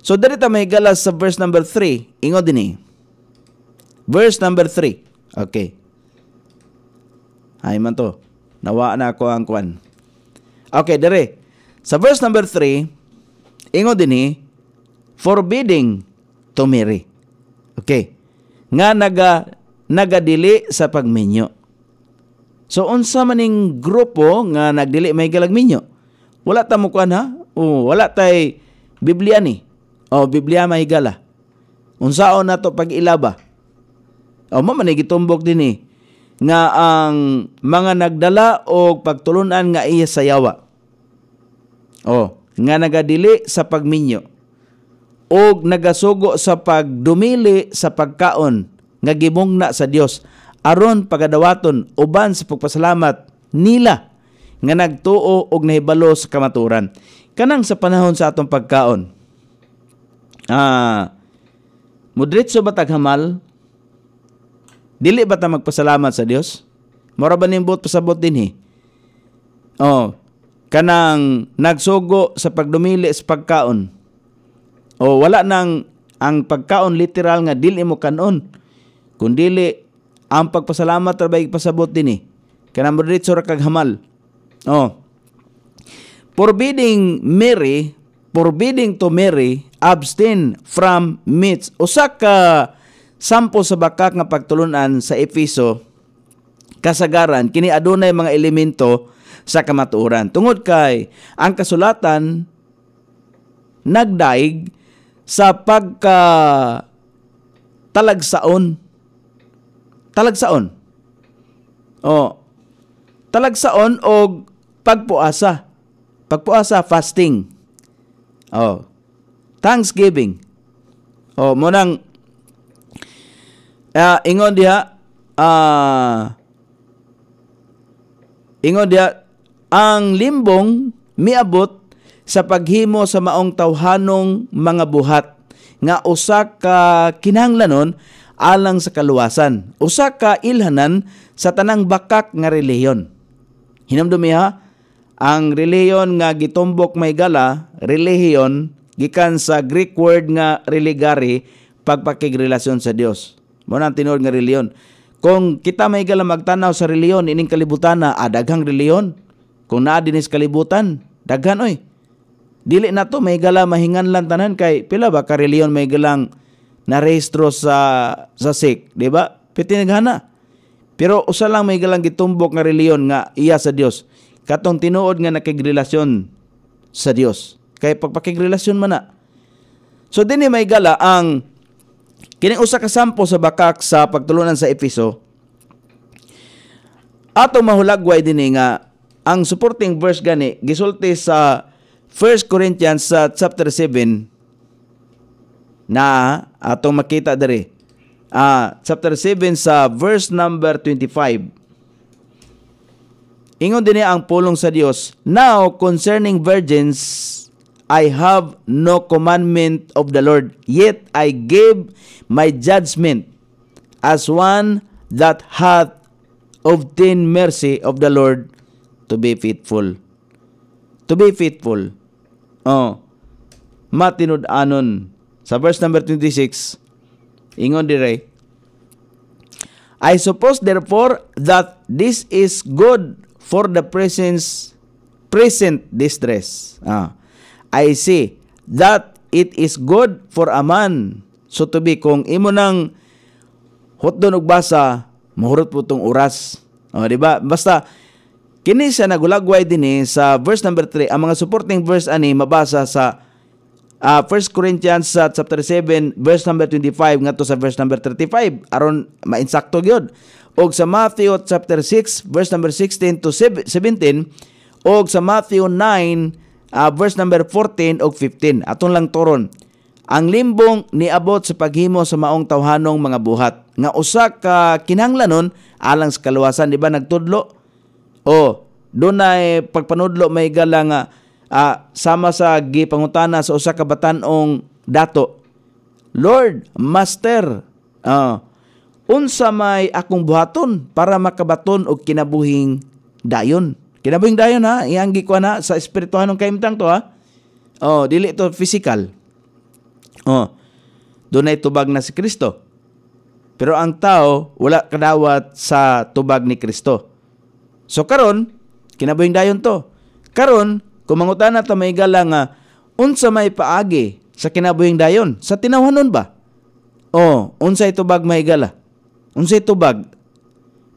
So dito may gala sa verse number 3, ingon dinhi. Eh. Verse number 3. Okay. Ay man to. Nawa na ako ang kwan. Okay, dere. Sa verse number 3, ingon dinhi eh, forbidding to marry. Okay nga naga nagadili sa pagminyo. So unsa maning grupo nga nagdili may galagminyo? Wala ta mukuan na? O wala tay Biblia ni. O Biblia may gala. Unsaon nato pagilaba? ilaba? O mo man gitumbok dinhi eh, nga ang mga nagdala o pagtulunan nga iya sayawa. O, nga nagadili sa pagminyo o nagasugo sa pagdumili sa pagkaon nga gimungna sa Dios aron pagadawaton uban sa pagpasalamat nila nga nagtuo og nahibalo sa kamaturan kanang sa panahon sa atong pagkaon ah mudretso ba taghamal dili ba ta magpasalamat sa Dios mura ba nimbot pasabot dinhi oh kanang nagsugo sa pagdumili sa pagkaon o wala nang ang pagkaon literal nga dili mo kanon kundili ang pagpasalamat trabay bay pasabot dinhi eh. kana mo diretso ra kag hamal oh forbidding Mary forbidding to Mary abstain from meats usa ka sampo sa bakak nga pagtulunan sa Efeso kasagaran kini adunay mga elemento sa kamatuoran tungod kay ang kasulatan nagdaig sa pagka talagsaon. Talagsaon. O, talagsaon o pagpuasa. Pagpuasa, fasting. O, thanksgiving. O, munang uh, ah, ingon diha, uh, ingon diha, ang limbong miabot sa paghimo sa maong tawhanong mga buhat nga usa ka kinahanglanon alang sa kaluwasan usa ka ilhanan sa tanang bakak nga relihiyon hinamdumi ha ang relihiyon nga gitumbok may gala relihiyon gikan sa Greek word nga religare pagpakigrelasyon sa Dios mo nang tinuod nga relihiyon kung kita may gala magtanaw sa reliyon ining kalibutan na ah, daghang reliyon kung naa dinis kalibutan daghan oy Dili na to may gala mahingan lang tanan kay pila ba karelyon may galang na rehistro sa sa SIC, di ba? Pitinigana. Pero usa lang may galang gitumbok nga reliyon nga iya sa Dios. Katong tinuod nga nakigrelasyon sa Dios. Kay pagpakigrelasyon man na. So dinhi may gala ang kini usa ka sampo sa bakak sa pagtulunan sa Episo. Ato mahulagway dinhi nga ang supporting verse gani gisulti sa 1 Corinthians sa chapter 7 na atong makita dere. Ah, chapter 7 sa verse number 25. Ingon dinhi ang pulong sa Dios, Now concerning virgins, I have no commandment of the Lord, yet I give my judgment as one that hath obtained mercy of the Lord to be faithful. To be faithful. Oh. Matinud anon. Sa verse number 26. Ingon dire. I suppose therefore that this is good for the presence present distress. Ah. I see that it is good for a man. So to be kung imo nang hotdon og basa, mahurot po tong oras. Oh, di ba? Basta Kini siya nagulagway dinhi sa verse number 3. Ang mga supporting verse ani mabasa sa uh, ah, 1 Corinthians uh, chapter 7 verse number 25 ngadto sa verse number 35 aron mainsakto gyud. Og sa Matthew chapter 6 verse number 16 to 17 og sa Matthew 9 uh, ah, verse number 14 og 15. Atong lang turon. Ang limbong niabot sa paghimo sa maong tawhanong mga buhat nga usa ka kinahanglanon alang sa kaluwasan di ba nagtudlo o, dunay eh, pagpanudlo may galang nga uh, sama sa gipangutana sa usa ka batanong dato. Lord, Master, uh, unsa may akong buhaton para makabaton og kinabuhing dayon. Kinabuhing dayon ha, iyang ko na sa espirituhanong kaimtang to ha. Oh, dili to physical. Oh. Dunay tubag na si Kristo. Pero ang tao wala kadawat sa tubag ni Kristo. So karon kinabuhing dayon to. Karon kumangutana ta may gala nga unsa may paagi sa kinabuhing dayon? Sa tinawhanon ba? Oh, unsay tubag may gala? Unsay tubag?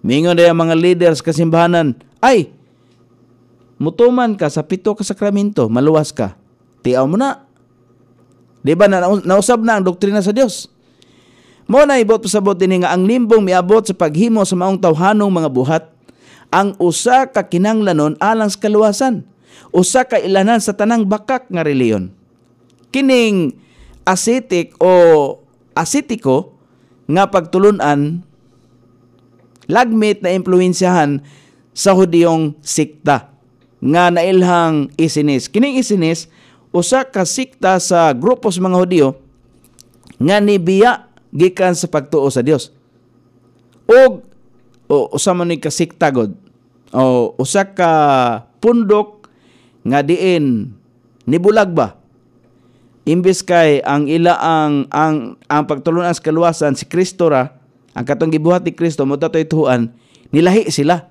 Mingon ang mga leaders kasimbahanan, ay mutuman ka sa pito ka sakramento, maluwas ka. Tiaw mo na. Di ba na, nausab na ang doktrina sa Dios? Mo na ibot pasabot din nga ang limbong miabot sa paghimo sa maong tawhanong mga buhat ang usa ka kinanglanon alang sa kaluwasan usa ka ilanan sa tanang bakak nga reliyon kining ascetic o ascetico nga pagtulunan lagmit na impluwensyahan sa Hudiyong sikta nga nailhang isinis. Kining isinis usa ka sikta sa grupo sa mga Hudiyo nga nibiya gikan sa pagtuo sa Dios. Og o usa man ni kasikta god o usa ka pundok nga diin nibulag ba imbes kay ang ila ang ang ang pagtulunan sa kaluwasan si Kristo ra ang katong gibuhat ni Kristo mo toy tuan nilahi sila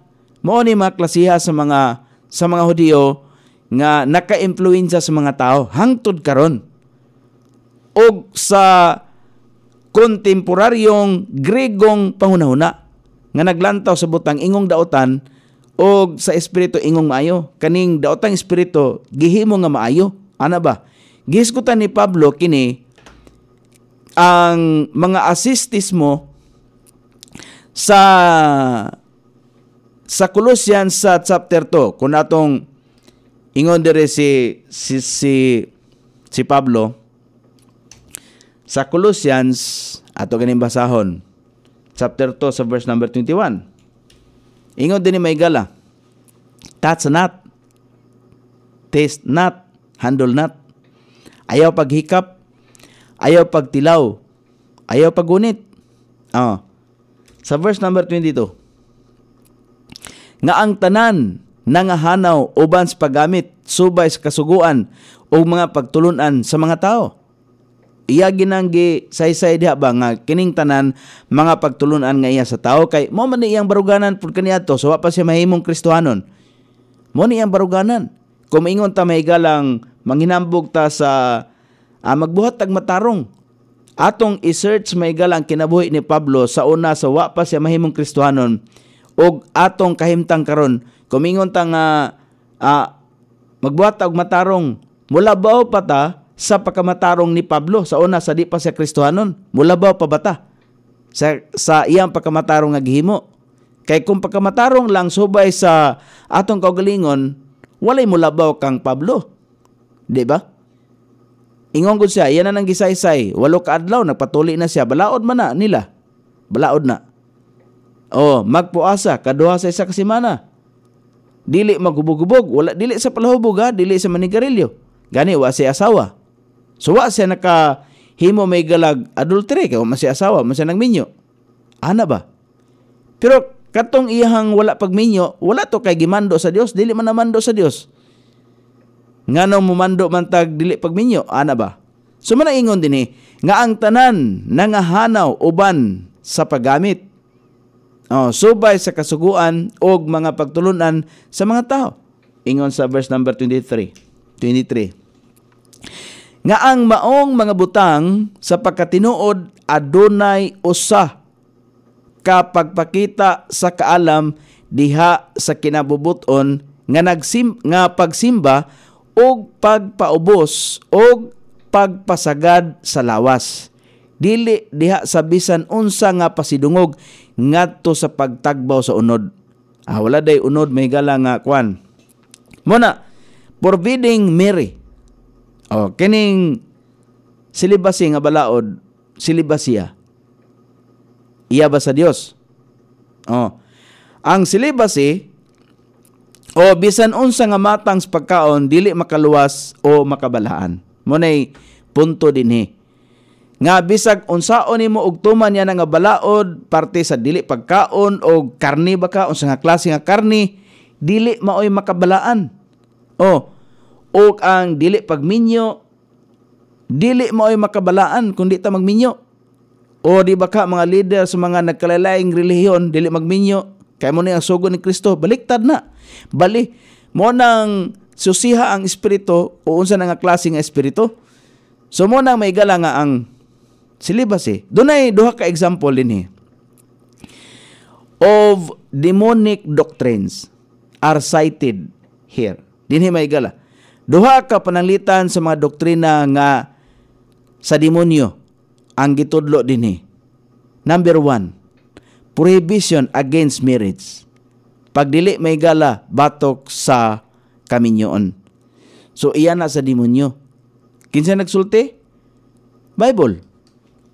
mao ni mga sa mga sa mga Hudiyo nga naka-impluwensya sa mga tao hangtod karon og sa kontemporaryong Gregong pangunahuna nga naglantaw sa butang ingong dautan o sa espiritu ingong maayo kaning daotang espiritu gihimo nga maayo ana ba gihiskutan ni Pablo kini ang mga assistis mo sa sa Colossians sa chapter 2 kun atong ingon dere si si si si Pablo sa Colossians ato ganing basahon chapter 2 sa verse number 21 Ingon din ni Maygala, gala. Touch not. Taste not. Handle not. Ayaw paghikap. Ayaw pagtilaw. Ayaw pagunit. Oh. Sa verse number 22. Nga ang tanan nangahanaw uban sa paggamit subay sa kasuguan o mga pagtulunan sa mga tao iya ginanggi say diha ba nga kining tanan mga pagtulunan nga iya sa tao kay mo man iyang baruganan pud ato so pa siya mahimong Kristohanon. Mo ni iyang baruganan. Kung ingon ta may galang manghinambog ta sa ah, magbuhat tag matarong. Atong i-search may galang kinabuhi ni Pablo sa una sa wa pa siya mahimong Kristohanon og atong kahimtang karon kumingon ta nga ah, magbuhat og matarong mula bao pa ta sa pagkamatarong ni Pablo sa una sa di pa siya Kristohanon mula ba pabata sa sa iyang pagkamatarong nga gihimo kay kung pagkamatarong lang subay sa atong kaugalingon walay mula ba kang Pablo di ba ingon gud siya iyan na nang gisaysay walo ka adlaw nagpatuli na siya balaod man na nila balaod na oh magpuasa kaduha sa isa ka semana dili magubog-ubog wala dili sa palahubog ha dili sa manigarilyo gani wa si asawa So wa siya naka himo may galag adultery kay man siya asawa, man siya nagminyo. Ana ba? Pero katong iyang wala pagminyo, wala to kay gimando sa Dios, dili man namando sa Dios. Nganong mumando man tag dili pagminyo, ana ba? So manaingon din eh, nga ang tanan nangahanaw uban sa paggamit. Oh, subay sa kasuguan og mga pagtulunan sa mga tao. Ingon sa verse number 23. 23 nga ang maong mga butang sa pagkatinuod adunay usa ka pagpakita sa kaalam diha sa kinabubuton nga nagsim nga pagsimba og pagpaubos og pagpasagad sa lawas dili diha sa bisan unsa nga pasidungog ngadto sa pagtagbaw sa unod ah, wala day unod may gala nga kwan muna na forbidding Mary o, oh, kining silibasi nga balaod, silibasiya. Ah. Iya ba sa Dios? O, oh. ang silibasi o bisan unsa nga matang pagkaon dili makaluwas o makabalaan. Mo nay punto dinhi. Nga bisag unsaon nimo og tuman niya nga balaod parte sa dili pagkaon o karni baka unsa nga klase nga karni dili maoy makabalaan. O oh, o ang dili pagminyo dili mo ay makabalaan kung di ta magminyo o di ba ka mga leader sa mga nagkalalayang relihiyon dili magminyo kay mo ni ang sugo ni Kristo baliktad na bali mo nang susiha ang espiritu o unsa nang nga klase nga espiritu so mo nang may gala nga ang celibacy eh dunay duha ka example dinhi eh. of demonic doctrines are cited here dinhi may gala Duha ka pananglitan sa mga doktrina nga sa demonyo ang gitudlo dinhi. Eh. Number one, prohibition against marriage. Pagdili may gala batok sa kaminyoon. So iyan na sa demonyo. Kinsa nagsulti? Bible.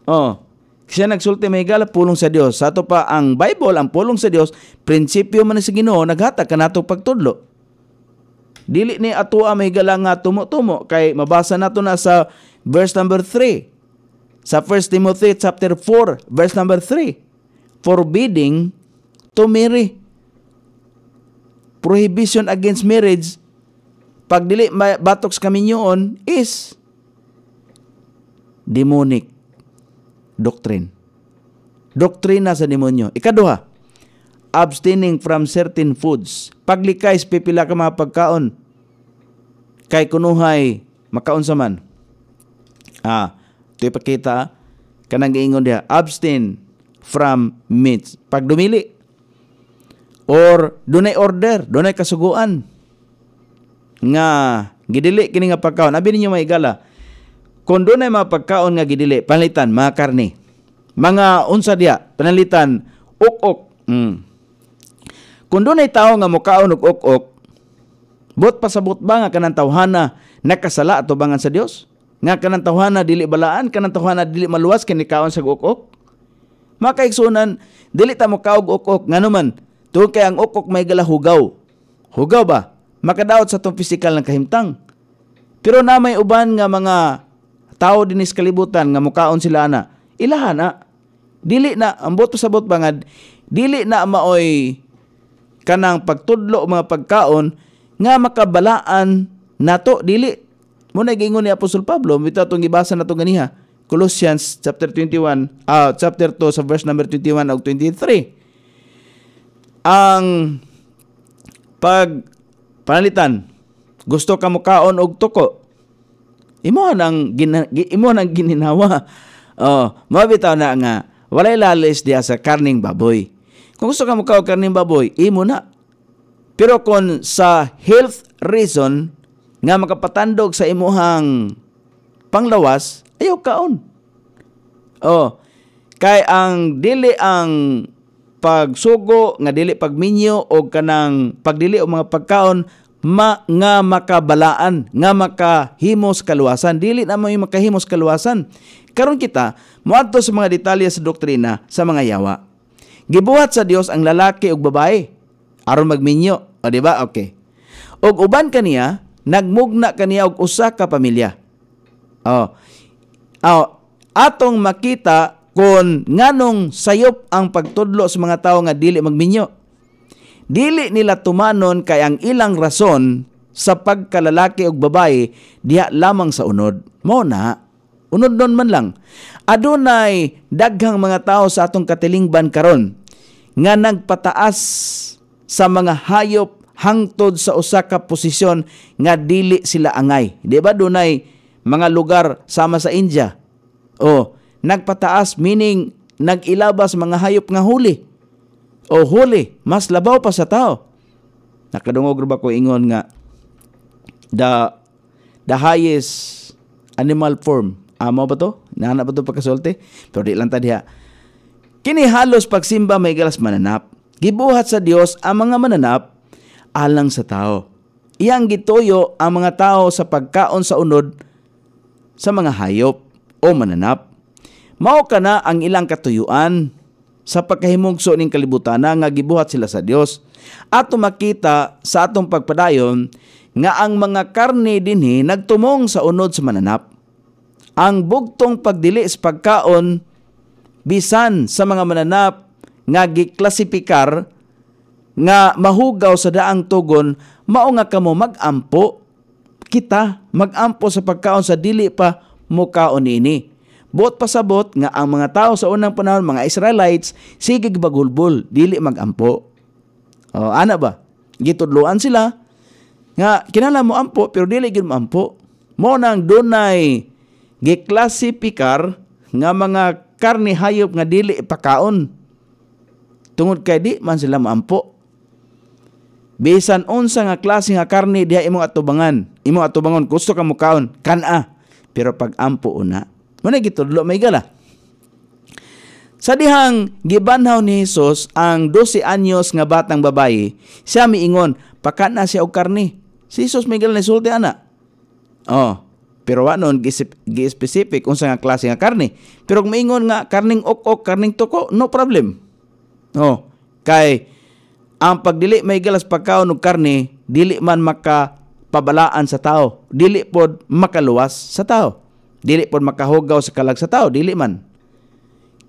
Oh, kinsa nagsulti may gala pulong sa Dios. Sa ato pa ang Bible ang pulong sa Dios, prinsipyo man sa Ginoo naghatag kanato pagtudlo. Dili ni atua may galang nga tumutumo kay mabasa nato na sa verse number 3. Sa 1 Timothy chapter 4 verse number 3. Forbidding to marry. Prohibition against marriage pag dili batok sa kaminyoon is demonic doctrine. Doktrina sa demonyo. Ikaduha, abstaining from certain foods. Paglikay sa pipila ka mga pagkaon, kay kunuhay, makaon sa man. Ah, ito ipakita, kanang giingon diha, abstain from meats. Pag dumili, or dunay order, dunay kasuguan, nga gidili kini nga pagkaon. Abi ninyo maigala, kung dunay mga pagkaon nga gidili, panalitan, mga karne. Mga unsa diya, panalitan, ok-ok. Mm kung doon ay tao nga mukaon og ok-ok, bot pasabot ba nga kanang tawhana nakasala at tubangan sa Dios? Nga kanang tawhana dili balaan, kanang tawhana dili maluwas kini kaon sa ok-ok? Makaigsunan, dili ta mukaon og ok-ok nganuman tuod kay ang ok-ok may galahugaw. hugaw. Hugaw ba? Makadaot sa tong physical ng kahimtang. Pero na may uban nga mga tao dinis kalibutan nga mukaon sila na ilahan na dili na ang bot pasabot bangad dili na maoy kanang pagtudlo mga pagkaon nga makabalaan nato dili mo na gingon ni Apostol Pablo mito atong gibasa nato ganiha Colossians chapter 21 uh, ah, chapter 2 sa verse number 21 og 23 ang pag panalitan gusto ka mo kaon og tuko imo nang imo nang gininawa oh mabitaw na nga walay lalis diha sa karning baboy kung gusto ka mo kao karning baboy, imo na. Pero kung sa health reason nga makapatandog sa imuhang panglawas, ayaw kaon. Oh, kay ang dili ang pagsugo nga dili pagminyo o kanang pagdili o mga pagkaon ma, nga makabalaan, nga makahimos kaluwasan. Dili na mo makahimos kaluwasan. Karon kita, muadto sa mga detalye sa doktrina sa mga yawa. Gibuhat sa Dios ang lalaki ug babae aron magminyo, o di ba? Okay. Ug uban kaniya, nagmugna kaniya og usa ka pamilya. Oh. Oh, atong makita kung nganong sayop ang pagtudlo sa mga tao nga dili magminyo. Dili nila tumanon kay ang ilang rason sa pagkalalaki og babae diha lamang sa unod. Mo na unod nun man lang. Adunay daghang mga tao sa atong katilingban karon nga nagpataas sa mga hayop hangtod sa usa ka posisyon nga dili sila angay. Di ba dunay mga lugar sama sa India? O nagpataas meaning nagilabas mga hayop nga huli. O huli, mas labaw pa sa tao. Nakadungog ba ko ingon nga the the highest animal form. Amo ba to? Nana ba to pagkasulti? Pero di lang ta diha Kini halos pagsimba may galas mananap. Gibuhat sa Dios ang mga mananap alang sa tao. Iyang gituyo ang mga tao sa pagkaon sa unod sa mga hayop o mananap. Mao kana ang ilang katuyuan sa pagkahimugso ning kalibutan nga gibuhat sila sa Dios. At makita sa atong pagpadayon nga ang mga karne dinhi nagtumong sa unod sa mananap. Ang bugtong pagdili sa pagkaon bisan sa mga mananap nga giklasipikar nga mahugaw sa daang tugon mao nga kamo magampo kita magampo sa pagkaon sa dili pa mo kaon buot pasabot nga ang mga tao sa unang panahon mga Israelites sigig bagulbol dili magampo o ana ba gitudloan sila nga kinala mo ampo pero dili gyud mo ampo mo nang dunay giklasipikar nga mga karne hayop nga dili ipakaon tungod kay di man sila maampo bisan unsa nga klase nga karne diha imong atubangan imong atubangon gusto ka mukaon kana pero pag ampo una mo na gitudlo may gala sa dihang gibanhaw ni Hesus ang 12 anyos nga batang babayi siya miingon pakana siya og karne si Hesus may gala ni sulti ana oh pero anon gi-specific unsa nga klase nga karne. Pero kung maingon nga karning ok-ok, karning tuko, no problem. Oh, kay ang pagdili may galas pagkaon og karne, dili man maka pabalaan sa tao. Dili pod makaluwas sa tao. Dili pod makahugaw sa kalag sa tao, dili man.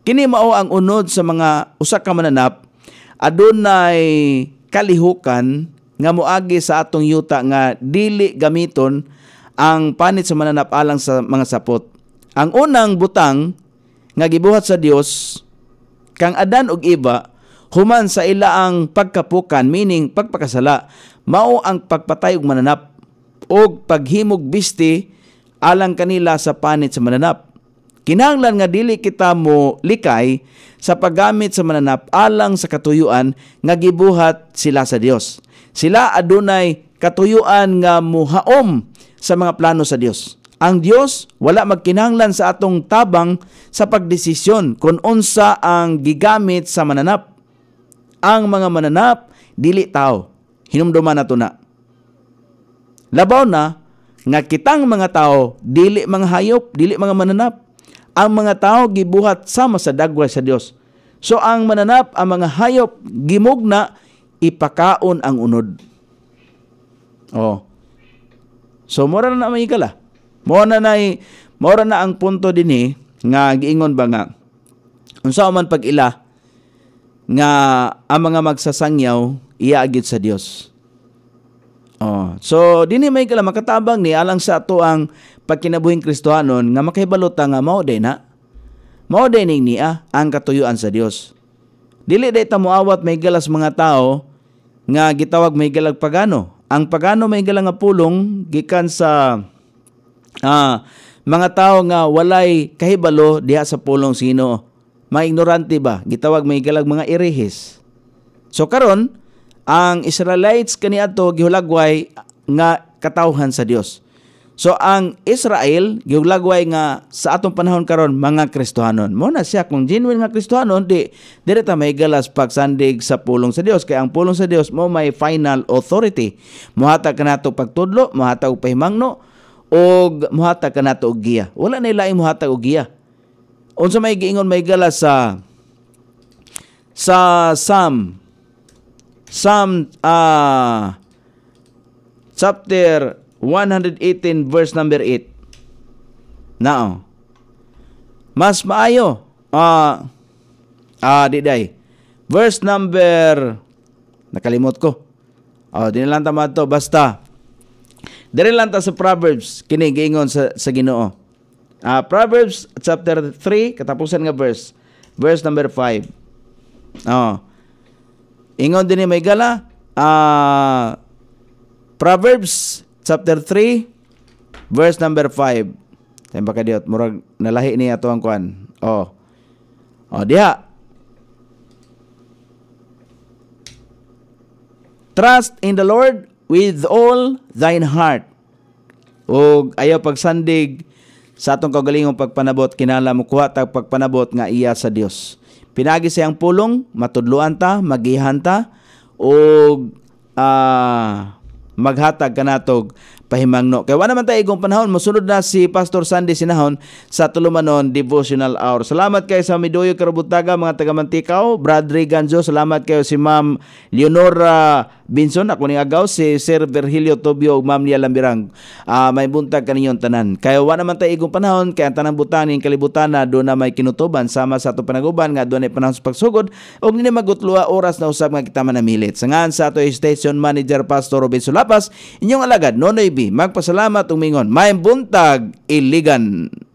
Kini mao ang unod sa mga usa ka mananap adunay kalihukan nga moagi sa atong yuta nga dili gamiton ang panit sa mananap alang sa mga sapot. Ang unang butang nga gibuhat sa Dios kang Adan ug iba human sa ila ang pagkapukan meaning pagpakasala mao ang pagpatay og mananap og paghimog bisti alang kanila sa panit sa mananap. Kinahanglan nga dili kita mo likay sa paggamit sa mananap alang sa katuyuan nga gibuhat sila sa Dios. Sila adunay katuyuan nga muhaom sa mga plano sa Dios. Ang Dios wala magkinahanglan sa atong tabang sa pagdesisyon kon unsa ang gigamit sa mananap. Ang mga mananap dili tao. Hinumduman nato na. Labaw na nga kitang mga tao dili mga hayop, dili mga mananap. Ang mga tao gibuhat sama sa dagway sa Dios. So ang mananap ang mga hayop gimugna ipakaon ang unod. Oh. So mora na may ikala. Mora na nay mora na ang punto dini eh, nga giingon ba nga unsa man pag ila nga ang mga magsasangyaw iaagid sa Dios. Oh, so dini may kala makatabang ni alang sa ato ang pagkinabuhing Kristohanon nga makahibalo nga mao day na. Mao day ning niya ang katuyuan sa Dios. Dili day ta moawat may galas mga tao nga gitawag may galag pagano ang pagano may galang nga pulong gikan sa ah, mga tao nga walay kahibalo diha sa pulong sino mga ignorante ba gitawag may galag mga irehes so karon ang Israelites kaniadto gihulagway nga katawhan sa Dios So ang Israel giulagway nga sa atong panahon karon mga Kristohanon. Mo na siya kung genuine nga Kristohanon di dire ta may galas pagsandig sa pulong sa Dios kay ang pulong sa Dios mo may final authority. Muhatag kanato pagtudlo, muhatag pahimangno og muhatag kanato og giya. Wala na ilaing muhatag og giya. Unsa may giingon may galas sa sa Psalm Psalm uh, ah, chapter 118 verse number 8. Now, mas maayo. Ah, uh, ah, uh, diday. Verse number, nakalimot ko. Oh, di lang tama to. Basta, Dire lang ta sa Proverbs, kini giingon sa, sa Ginoo. Ah, Proverbs chapter 3, katapusan nga verse. Verse number 5. Oh. Ah, ingon din may gala, Ah, Proverbs chapter 3 verse number 5. Tayo baka diot murag nalahi ni ato ang kuan. Oh. Oh diha. Trust in the Lord with all thine heart. O ayaw pagsandig sa atong kagalingong pagpanabot kinala mo kuha tag pagpanabot nga iya sa Dios. Pinagi sayang pulong, matudluan ta, magihan ta, o uh, ah, maghatag kanatog pahimangno. Kay wala naman tayo igong panahon, musunod na si Pastor Sandy Sinahon sa Tulumanon Devotional Hour. Salamat kayo sa Midoyo Karabutaga, mga taga-Mantikaw. Brad Ray salamat kayo si Ma'am Leonora Binson, ako ni agaw si Sir Virgilio Tobio ug Ma'am Nia Lambirang. Uh, may buntag kaninyon tanan. Kaya wa naman tay igong panahon kay ang tanang butang ning kalibutan na do na may kinutuban sama sa ato panaguban nga do na panahon sa pagsugod ug nini magutlua oras na usab nga kita Sa Sangan sa ato station manager Pastor Robin Sulapas, inyong alagad Nonoy B. Magpasalamat umingon. May buntag iligan.